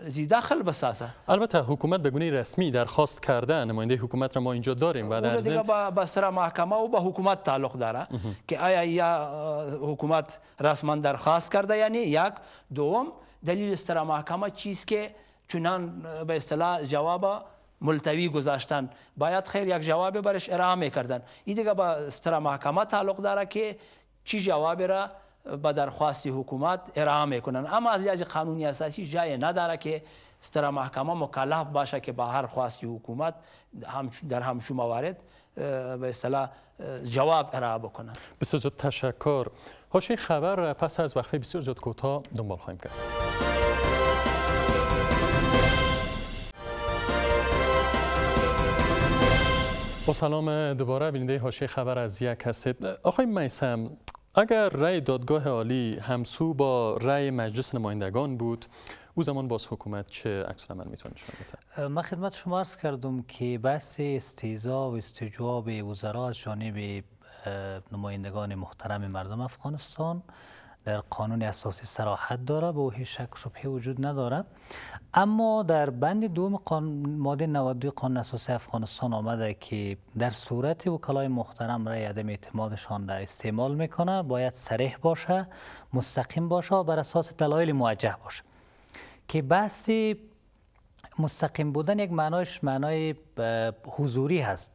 زی داخل بسازه البته حکومت به گونه رسمی درخواست کرده نماینده حکومت را ما اینجا داریم و در با سر محکمه و به حکومت تعلق داره که آیا یا حکومت رسما درخواست کرده یعنی یک دوم دلیل سر محکمه چیز که چنان به اصطلاح جواب ملتوی گذاشتن باید خیر یک جواب برش ارائه کردن این دیگه با سر محکمه تعلق داره که چی جواب را به درخواست حکومت ارائه میکنن اما از لحاظ قانونی اساسی جای نداره که ستره محکمه مکلف باشه که به با هر خواست حکومت در همچون موارد به اصطلاح جواب ارائه بکنن بسیار زود تشکر حاشیه خبر پس از وقفه بسیار زود کوتاه دنبال خواهیم کرد با سلام دوباره بینده حاشیه خبر از یک هستید آقای میسم اگر رای دادگاه عالی همسو با رای مجلس نمایندگان بود او زمان باز حکومت چه عکس عمل میتونه نشون بده من خدمت شما عرض کردم که بحث استیزا و استجواب وزرا از جانب نمایندگان محترم مردم افغانستان در قانون اساسی سراحت داره به هیچ شک شبهه وجود نداره اما در بند دوم ماده 92 قانون اساسی افغانستان آمده که در صورت وکلای محترم رای عدم اعتمادشان را استعمال میکنه باید سریح باشه مستقیم باشه و بر اساس دلایل موجه باشه که بحث مستقیم بودن یک معنایش معنای حضوری هست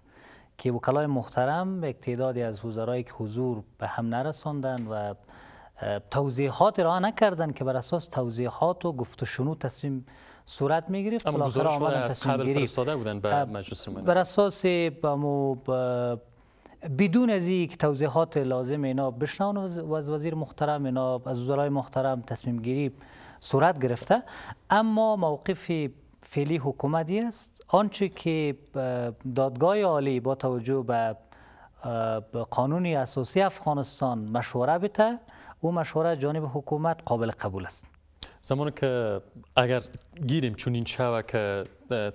که وکلای محترم یک تعدادی از وزرایی که حضور به هم نرساندن و توضیحات را نکردن که بر اساس توضیحات و گفت تصمیم صورت میگیرید اما گزارش از قبل فرستاده بودن به مجلس بر اساس بدون از توضیحات لازم اینا بشنون از وزیر محترم اینا از وزرای محترم تصمیم گیری صورت گرفته اما موقف فعلی حکومتی است آنچه که دادگاه عالی با توجه به قانون اساسی افغانستان مشوره بده. او مشوره جانب حکومت قابل قبول است زمانی که اگر گیریم چون این شوه که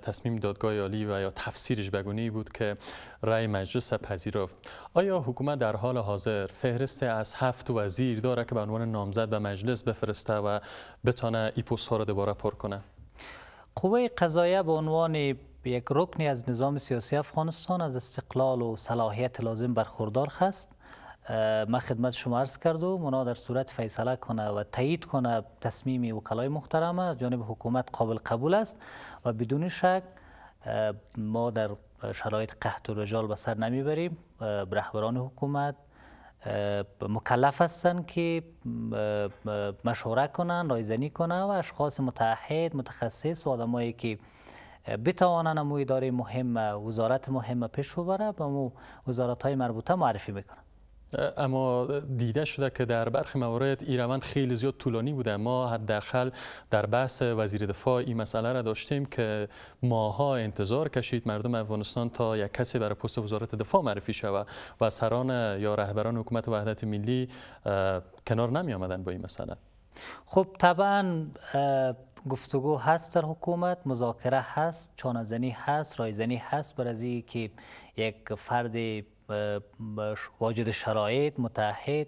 تصمیم دادگاه عالی و یا تفسیرش بگونی بود که رأی مجلس پذیرفت آیا حکومت در حال حاضر فهرست از هفت وزیر داره که به عنوان نامزد به مجلس بفرسته و بتانه ای پست ها را دوباره پر کنه قوه قضایه به عنوان یک رکنی از نظام سیاسی افغانستان از استقلال و صلاحیت لازم برخوردار هست ما خدمت شما عرض و منا در صورت فیصله کنه و تایید کنه تصمیم وکلای محترم از جانب حکومت قابل قبول است و بدون شک ما در شرایط قحط و رجال به سر نمیبریم رهبران حکومت مکلف هستند که مشوره کنند رایزنی کنند و اشخاص متحد متخصص و آدمایی که بتوانند امو اداره مهم وزارت مهم پیش ببره به امو وزارت های مربوطه معرفی میکنن اما دیده شده که در برخی موارد این روند خیلی زیاد طولانی بوده ما حداقل در بحث وزیر دفاع این مسئله را داشتیم که ماها انتظار کشید مردم افغانستان تا یک کسی برای پست وزارت دفاع معرفی شود و سران یا رهبران حکومت وحدت ملی کنار نمی آمدن با این مسئله خب طبعا گفتگو هست در حکومت مذاکره هست چانزنی هست رایزنی هست برای که یک فرد واجد شرایط متحد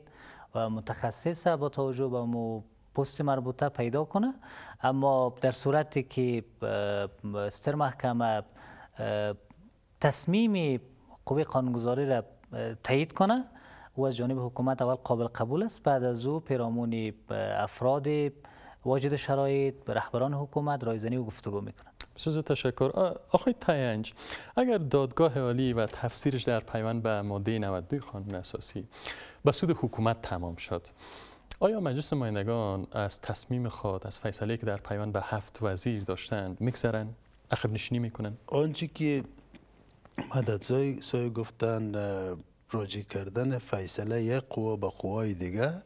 و متخصص با توجه به پست مربوطه پیدا کنه اما در صورتی که ستر محکمه تصمیم قوی قانونگذاری را تایید کنه او از جانب حکومت اول قابل قبول است بعد از او پیرامون افراد واجد شرایط به رهبران حکومت رایزنی و گفتگو میکنند بسیار تشکر آقای تینج اگر دادگاه عالی و تفسیرش در پیوند به ماده 92 قانون اساسی به سود حکومت تمام شد آیا مجلس نمایندگان از تصمیم خود از فیصله که در پیوند به هفت وزیر داشتند میگذرن اخر نشینی میکنن آنچه که مددزای سای گفتن راجی کردن فیصله یک قوا به قوای دیگه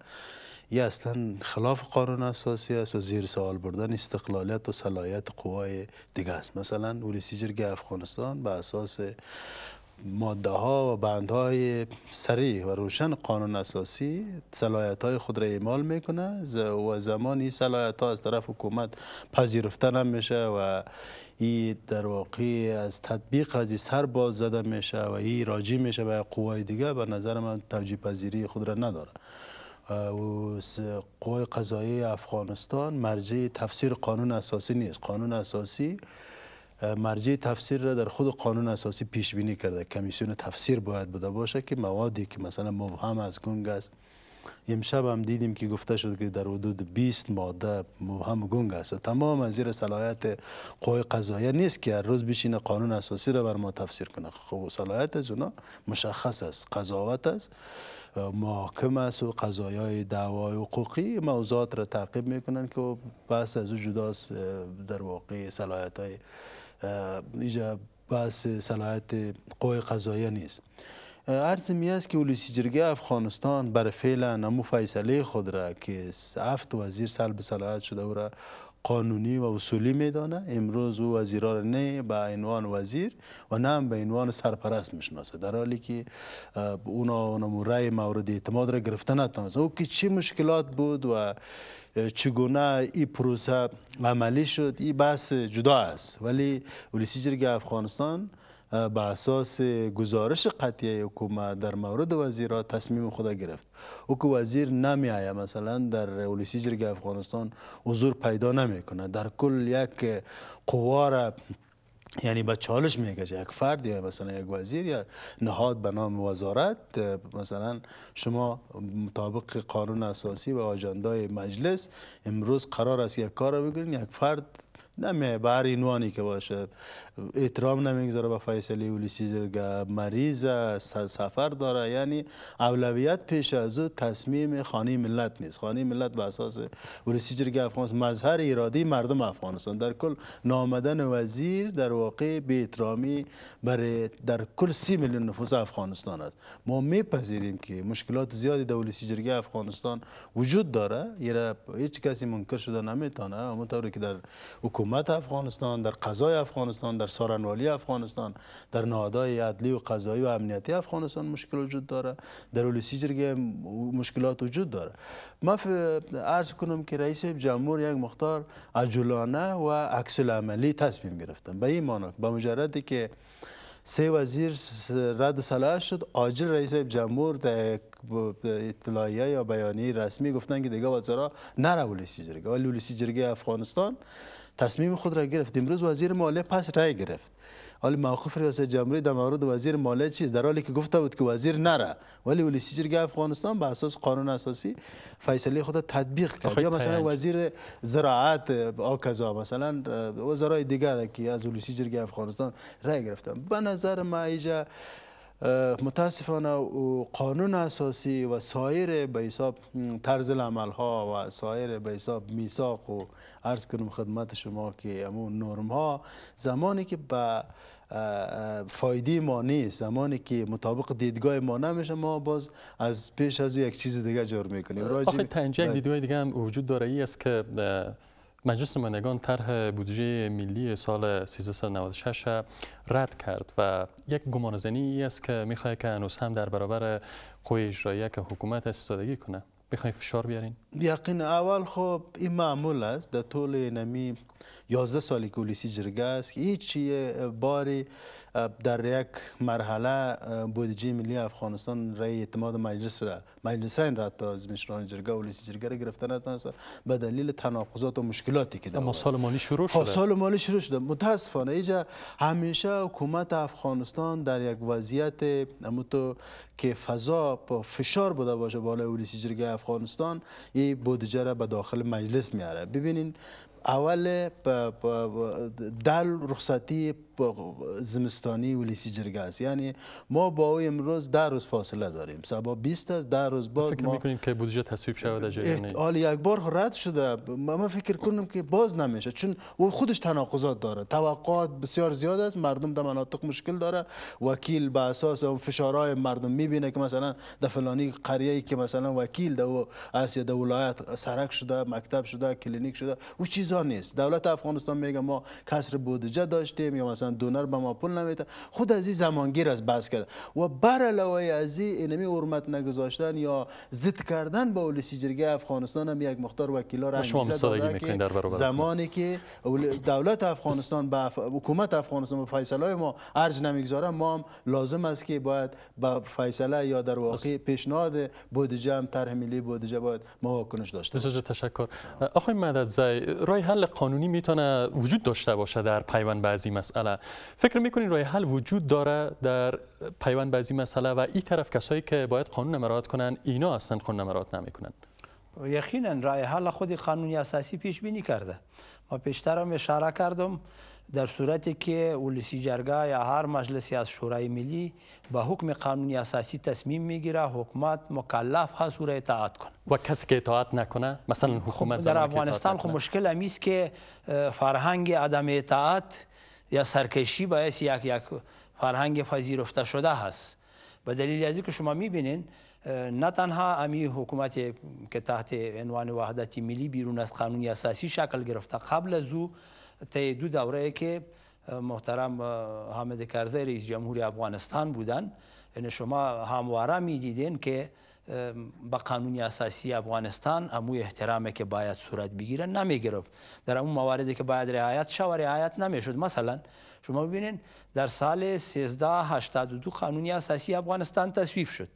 یه اصلا خلاف قانون اساسی است و زیر سوال بردن استقلالیت و صلاحیت قوای دیگه است مثلا اولیسی جرگ افغانستان به اساس ماده ها و بندهای سریع و روشن قانون اساسی صلاحیت های خود را اعمال میکنه و زمان این صلاحیت ها از طرف حکومت پذیرفته نمیشه و این در واقع از تطبیق از سر باز زده میشه و این راجی میشه به قوای دیگه به نظر من توجیه پذیری خود را نداره قوای قضایی افغانستان مرجع تفسیر قانون اساسی نیست قانون اساسی مرجع تفسیر را در خود قانون اساسی پیش بینی کرده کمیسیون تفسیر باید بوده باشه که موادی که مثلا مبهم از گنگ است امشب هم دیدیم که گفته شد که در حدود 20 ماده مبهم گنگ است تمام از زیر صلاحیت قوای قضاییه نیست که هر روز بشینه قانون اساسی را بر ما تفسیر کنه خب صلاحیت از اونا مشخص است قضاوت است محاکم است و قضایای دعوای حقوقی موضوعات را تعقیب میکنن که بحث از او جداست در واقع صلاحیت های اینجا بحث صلاحیت قوی قضایه نیست عرض می است که ولیسی جرگه افغانستان بر فعلا نمو فیصله خود را که هفت وزیر سلب صلاحیت شده او را قانونی و اصولی میدانه امروز او وزیرا نه به عنوان وزیر و نه به عنوان سرپرست میشناسه در حالی که اونا و مورد اعتماد را گرفته نتانسته او که چه مشکلات بود و چگونه این پروسه عملی شد این بحث جدا است ولی ولیسی جرگ افغانستان به اساس گزارش قطعی حکومت در مورد وزیرها تصمیم خود گرفت او که وزیر نمی آید مثلا در اولیسی جرگ افغانستان حضور پیدا نمیکنه در کل یک قوار یعنی به چالش میکشه یک فرد یا مثلا یک وزیر یا نهاد به نام وزارت مثلا شما مطابق قانون اساسی و آجندای مجلس امروز قرار است یک کار بگیرین یک فرد نمیه به هر عنوانی که باشه احترام نمیگذاره به فیصله اولیسی زرگه مریض سفر داره یعنی اولویت پیش از او تصمیم خانه ملت نیست خانی ملت به اساس اولیسی افغانستان مظهر ایرادی مردم افغانستان در کل نامدن وزیر در واقع به احترامی برای در کل سی میلیون نفوس افغانستان است ما میپذیریم که مشکلات زیادی در اولیسی افغانستان وجود داره یرا هیچ کسی منکر شده نمیتونه اما که در حکومت افغانستان در قضای افغانستان در سارنوالی افغانستان در نهادهای عدلی و قضایی و امنیتی افغانستان مشکل وجود داره در جرگه مشکلات وجود داره ما عرض کنم که رئیس جمهور یک مختار عجلانه و عکس عملی تصمیم گرفتن به این معنی به مجردی که سه وزیر رد صلاح شد آجر رئیس جمهور در اطلاعیه یا بیانیه رسمی گفتن که دیگه وزرا نره اولیسی جرگه ولی جرگه افغانستان تصمیم خود را گرفت امروز وزیر مالیه پس رای گرفت حالی موقف ریاست جمهوری در مورد وزیر مالیه چیز در حالی که گفته بود که وزیر نره ولی ولیسی افغانستان به اساس قانون اساسی فیصله خود تطبیق کرد یا مثلا وزیر زراعت آکزا مثلا وزرای دیگر که از ولیسی جرگه افغانستان رای گرفتن به نظر معیجه. متاسفانه قانون اساسی و سایر به حساب طرز عمل ها و سایر به حساب میثاق و عرض کنم خدمت شما که امون نرم ها زمانی که به فایده ما نیست زمانی که مطابق دیدگاه ما نمیشه ما باز از پیش از یک چیز دیگه جور میکنیم آخه تنجیه بله. دیدگاه دیگه هم وجود داره ای است که مجلس نمایندگان طرح بودجه ملی سال 1396 رد کرد و یک گمانزنی است که میخوای که هنوز هم در برابر قوی اجرایی که حکومت استادگی کنه میخوای فشار بیارین یقین اول خب این معمول است در طول نمی 11 سالی که اولیسی جرگه است هیچ باری در یک مرحله بودجه ملی افغانستان رای اعتماد مجلس را مجلسین را تا از مشران جرگه و اولیسی جرگه را گرفته به دلیل تناقضات و مشکلاتی که اما سال مالی شروع شده سال مالی شروع شده متاسفانه اینجا همیشه حکومت افغانستان در یک وضعیت تو که فضا فشار بوده باشه بالای اولیسی جرگه افغانستان این بودجه را به داخل مجلس میاره ببینین اول دل رخصتی زمستانی ولیسی جرگه است یعنی ما با او امروز ده روز فاصله داریم سبا 20 است ده روز بعد فکر ما میکنیم که بودجه تصویب شود در جریان حال یک بار رد شده ما فکر کنم که باز نمیشه چون او خودش تناقضات داره توقعات بسیار زیاد است مردم در مناطق مشکل داره وکیل به اساس اون فشارهای مردم میبینه که مثلا در فلانی قریه که مثلا وکیل در اسیا ولایت سرک شده مکتب شده کلینیک شده او چیزها نیست دولت افغانستان میگه ما کسر بودجه داشتیم یا مثلا دونر به ما پول نمیده خود از این زمانگیر از بس کرد و بر علاوه از این انمی حرمت نگذاشتن یا ضد کردن با ولسی جرگه افغانستان هم یک مختار وکیلا را انگیزه داده که زمانی که دولت افغانستان به حکومت افغانستان به فیصله ما ارج نمیگذاره ما هم لازم است که باید به فیصله یا در واقع پیشنهاد بودجه هم طرح ملی بودجه باید ما واکنش داشته بسیار تشکر آقای رای راه حل قانونی میتونه وجود داشته باشه در پیوند بعضی مسئله فکر میکنین راه حل وجود داره در پیوند بعضی مسئله و این طرف کسایی که باید قانون مراعات کنن اینا اصلا قانون مراعات نمیکنن یقینا راه حل خود قانونی اساسی پیش بینی کرده ما پیشتر هم اشاره کردم در صورتی که ولسی جرگه یا هر مجلس از شورای ملی به حکم قانونی اساسی تصمیم میگیره حکمت مکلف هست او را اطاعت کنه و کسی که اطاعت نکنه مثلا خب، حکومت در افغانستان خب مشکل امیست که فرهنگ عدم اطاعت یا سرکشی باعث یک یک فرهنگ پذیرفته شده هست به دلیل از که شما میبینین نه تنها امی حکومت که تحت عنوان وحدت ملی بیرون از قانونی اساسی شکل گرفته قبل از طی دو دوره که محترم حامد کرزی رئیس جمهوری افغانستان بودن یعنی شما همواره می دیدین که به قانون اساسی افغانستان امو احترامی که باید صورت بگیره نمیگرفت در اون مواردی که باید رعایت شود رعایت نمیشد مثلا شما ببینین در سال 1382 قانون اساسی افغانستان تصویب شد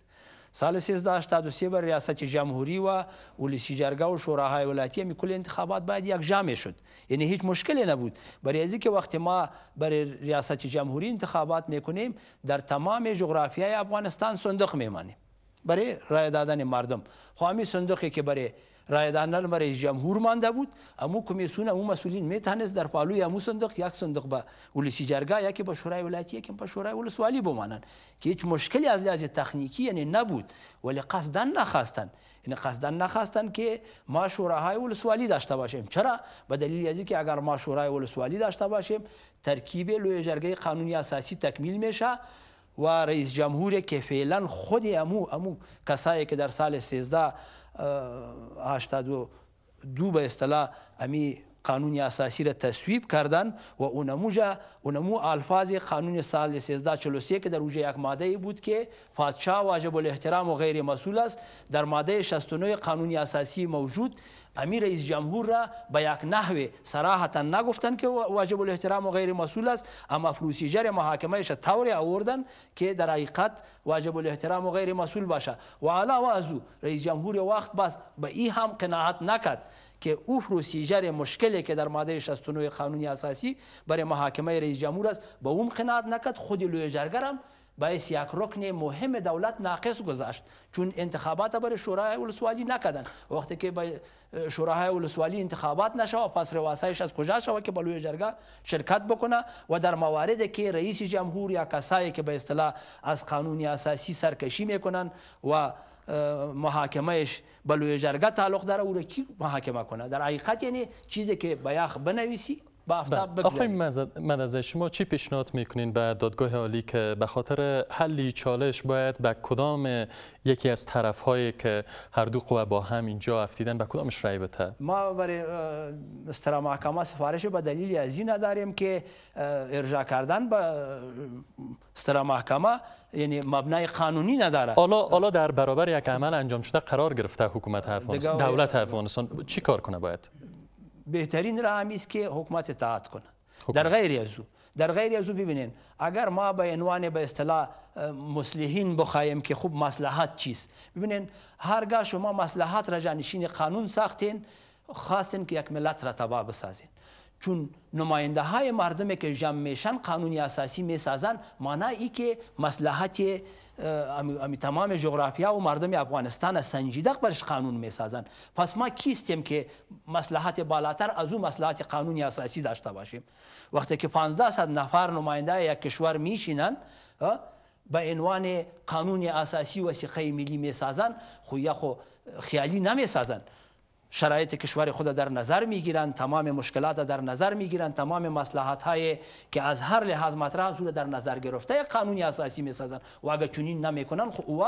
سال 1383 بر ریاست جمهوری و ولیسی جرگه و شوراهای ولایتی هم کل انتخابات باید یک جامع شد یعنی هیچ مشکلی نبود برای از که وقتی ما برای ریاست جمهوری انتخابات میکنیم در تمام جغرافیای افغانستان صندوق میمانیم برای رای دادن مردم خوامی صندوقی که برای رای دادن رئیس جمهور مانده بود امو کمیسیون امو مسئولین میتونست در پالوی امو صندوق یک صندوق به ولیسی جرگاه یکی به شورای ولایتی یکی به شورای ولسوالی بمانند که هیچ مشکلی از لحاظ تکنیکی یعنی نبود ولی قصدا نخواستن یعنی قصدا نخواستن که ما شوراهای ولسوالی داشته باشیم چرا به دلیل از که اگر ما شورای ولسوالی داشته باشیم ترکیب لوی جرگه قانونی اساسی تکمیل میشه و رئیس جمهور که فعلا خود امو امو کسایی که در سال 13 82 به اصطلاح امی قانون اساسی را تصویب کردن و اونموجا اونمو الفاظ قانون سال 1343 که در وجه یک ماده بود که پادشاه واجب الاحترام و غیر مسئول است در ماده 69 قانون اساسی موجود امیر رئیس جمهور را به یک نحو صراحتا نگفتن که واجب الاحترام و غیر مسئول است اما پروسیجر محاکمهش طوری آوردن که در حقیقت واجب الاحترام و غیر مسئول باشه و علاوه از او رئیس جمهور وقت باز به این هم قناعت نکرد که او پروسیجر مشکلی که در ماده 69 قانون اساسی برای محاکمه رئیس جمهور است به اون قناعت نکرد خود لوی جرگرم باعث یک رکن مهم دولت ناقص گذاشت چون انتخابات برای شورای ولسوالی نکردن وقتی که به شورای ولسوالی انتخابات نشوه پس رواسایش از کجا شوه که بلوی جرگه شرکت بکنه و در مواردی که رئیس جمهور یا کسایی که به اصطلاح از قانون اساسی سرکشی میکنن و محاکمهش به لوی جرگه تعلق داره او را کی محاکمه کنه در حقیقت یعنی چیزی که بیاخ بنویسی بله. به آخه شما چی پیشنهاد میکنین به دادگاه عالی که به خاطر حلی چالش باید به کدام یکی از هایی که هر دو قوه با هم اینجا افتیدن به کدامش رای بته ما برای استرا محکمه سفارش به دلیل از این نداریم که ارجاع کردن به استرا محکمه یعنی مبنای قانونی نداره حالا حالا در برابر یک عمل انجام شده قرار گرفته حکومت افغانستان دولت افغانستان چی کار کنه باید بهترین راه است که حکومت اطاعت کنه در غیر از او در غیر از او ببینین اگر ما به عنوان به اصطلاح مسلحین بخوایم که خوب مصلحت چیست ببینین هرگاه شما مصلحت را جانشین قانون ساختین خواستین که یک ملت را تباه بسازین چون نماینده های مردمی که جمع میشن قانونی اساسی میسازن معنی ای که مصلحت امی تمام جغرافیا و مردم افغانستان سنجیده برش قانون میسازن پس ما کیستیم که مسلحت بالاتر از او مسلحت قانونی اساسی داشته باشیم وقتی که 1500 نفر نماینده یک کشور میشینن به عنوان قانون اساسی وسیقه ملی میسازن خو خو خیالی نمیسازن شرایط کشور خود در نظر میگیرند تمام مشکلات در نظر میگیرند تمام مصلحت هایی که از هر لحاظ مطرح است در نظر گرفته یک قانونی اساسی میسازند و اگر چنین نمیکنن خب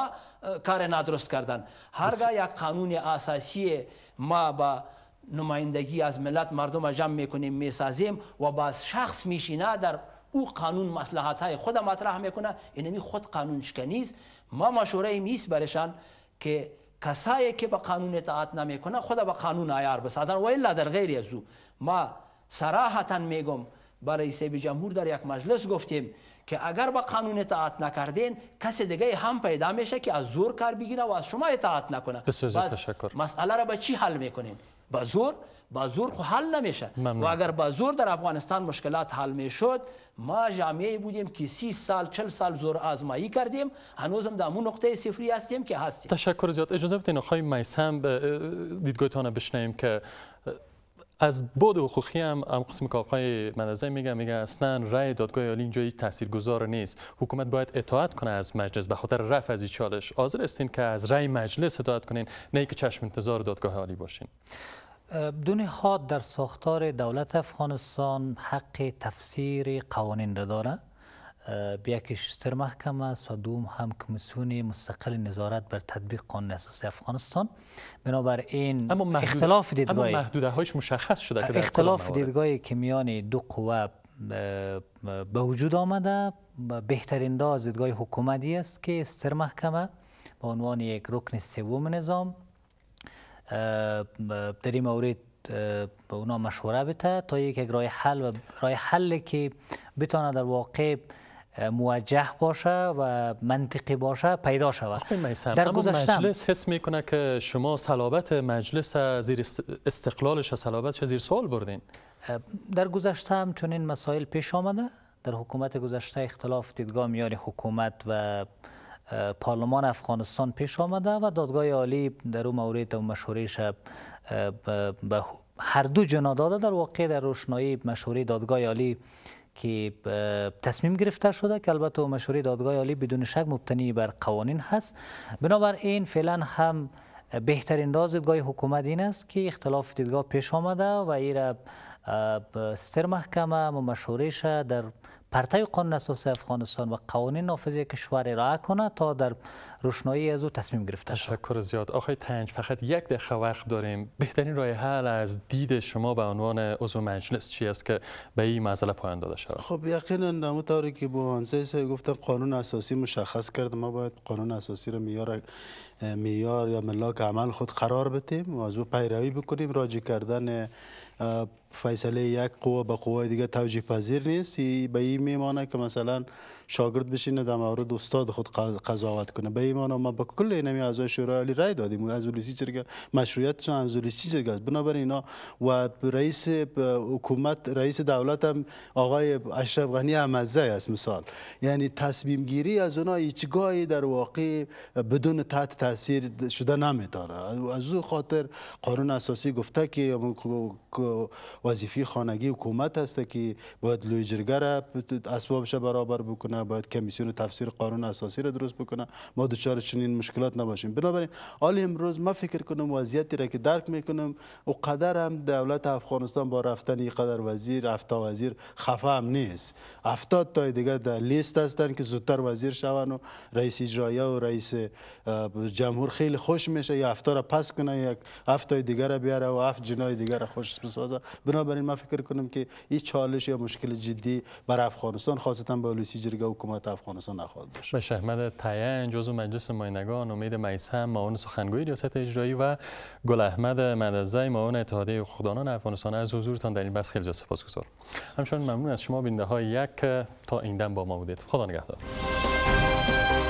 کار نادرست کردن هرگاه یک قانون اساسی ما با نمایندگی از ملت مردم جمع میکنیم میسازیم و باز شخص میشینه در او قانون مصلحت های خود مطرح میکنه اینمی خود قانون شکنی ما مشوره ای نیست برشان که کسایی که به قانون اطاعت نمیکنه خدا به قانون عیار بسازن و الا در غیر از او ما صراحتا میگم برای سیب جمهور در یک مجلس گفتیم که اگر به قانون اطاعت نکردین کس دیگه هم پیدا میشه که از زور کار بگیره و از شما اطاعت نکنه بسیار تشکر مسئله را به چی حل میکنین با زور با زور خو حل نمیشه و اگر با زور در افغانستان مشکلات حل میشد ما جامعه بودیم که سی سال چل سال زور آزمایی کردیم هنوزم در اون نقطه صفری هستیم که هستیم تشکر زیاد اجازه بدین آقای میسم دیدگاهتان بشنیم که از بود حقوقی هم هم قسم که آقای منظر میگه میگه اصلا رای دادگاه عالی اینجا تاثیرگذار نیست حکومت باید اطاعت کنه از مجلس به خاطر رفع از چالش حاضر هستین که از رای مجلس اطاعت کنین نه که چشم انتظار دادگاه عالی باشین بدون خواد در ساختار دولت افغانستان حق تفسیر قوانین را داره بیاکش ستر محکم است و دوم هم کمیسیون مستقل نظارت بر تطبیق قانون اساسی افغانستان بنابراین اما اختلاف دیدگاهی اما مشخص شده که اختلاف دیدگاهی که میان دو قوه به وجود آمده بهترین راز دیدگاه حکومتی است که ستر محکمه به عنوان یک رکن سوم نظام در این مورد به اونا مشوره بده تا یک رای حل و رای حل که بتانه در واقع موجه باشه و منطقی باشه پیدا شود در گذشته مجلس حس میکنه که شما صلابت مجلس زیر استقلالش صلابتش زیر سوال بردین در گذشته هم چون این مسائل پیش آمده در حکومت گذشته اختلاف دیدگاه میان حکومت و پارلمان افغانستان پیش آمده و دادگاه عالی در اون مورد و به هر دو جنا داده در واقع در روشنایی مشهوری دادگاه عالی که تصمیم گرفته شده که البته مشهوری دادگاه عالی بدون شک مبتنی بر قوانین هست بنابراین فعلا هم بهترین راز دادگاه حکومت این است که اختلاف دادگاه پیش آمده و ایره ستر محکمه و مشهوریش در پرتای قانون اساسی افغانستان و قوانین نافذی کشور را کنه تا در روشنایی از او تصمیم گرفته شد تشکر زیاد آقای تنج فقط یک دقیقه وقت داریم بهترین راه حل از دید شما به عنوان عضو مجلس چی است که به این مسئله پایان داده شود خب یقینا طوری که به انسه گفته قانون اساسی مشخص کرد ما باید قانون اساسی را میار میار یا ملاک عمل خود قرار بدیم و از او پیروی بکنیم راجع کردن فیصله یک قوه به قوه دیگه توجیه پذیر نیست به این میمانه که مثلا شاگرد بشینه در مورد استاد خود قضاوت کنه به این ما به کل نمی اعضای شورای عالی رای دادیم از که چرگه مشروعیتشون از ولیسی چرگه گاز. بنابراین اینا و رئیس حکومت رئیس دولت هم آقای اشرف غنی احمدزی است مثال یعنی تصمیم گیری از اونها هیچگاهی در واقع بدون تحت تاثیر شده نمیتونه از او خاطر قانون اساسی گفته که وظیفه خانگی حکومت است که باید اسباب اسبابش برابر بکنه باید کمیسیون تفسیر قانون اساسی را درست بکنه ما دچار چنین مشکلات نباشیم بنابراین حال امروز ما فکر کنم وضعیتی را که درک میکنم و قدر هم دولت افغانستان با رفتن این قدر وزیر افتا وزیر خفه هم نیست افتاد تا دیگه در لیست هستن که زودتر وزیر شون و رئیس اجرایه و رئیس جمهور خیلی خوش میشه یا افتا را پس کنه یک افتای دیگه را بیاره و افت جنای دیگه را خوش بسازه بنابراین ما فکر کنم که این چالش یا مشکل جدی بر افغانستان خاصتا به لوسی جرگه حکومت افغانستان نخواهد داشت بشه بله، احمد تایه جزو مجلس ماینگان امید هم معاون سخنگوی ریاست اجرایی و گل احمد ماون معاون اتحادیه خودانان افغانستان از حضورتان در این بس خیلی گذار همچنان ممنون از شما بینده های یک تا این با ما بودید خدا نگهدار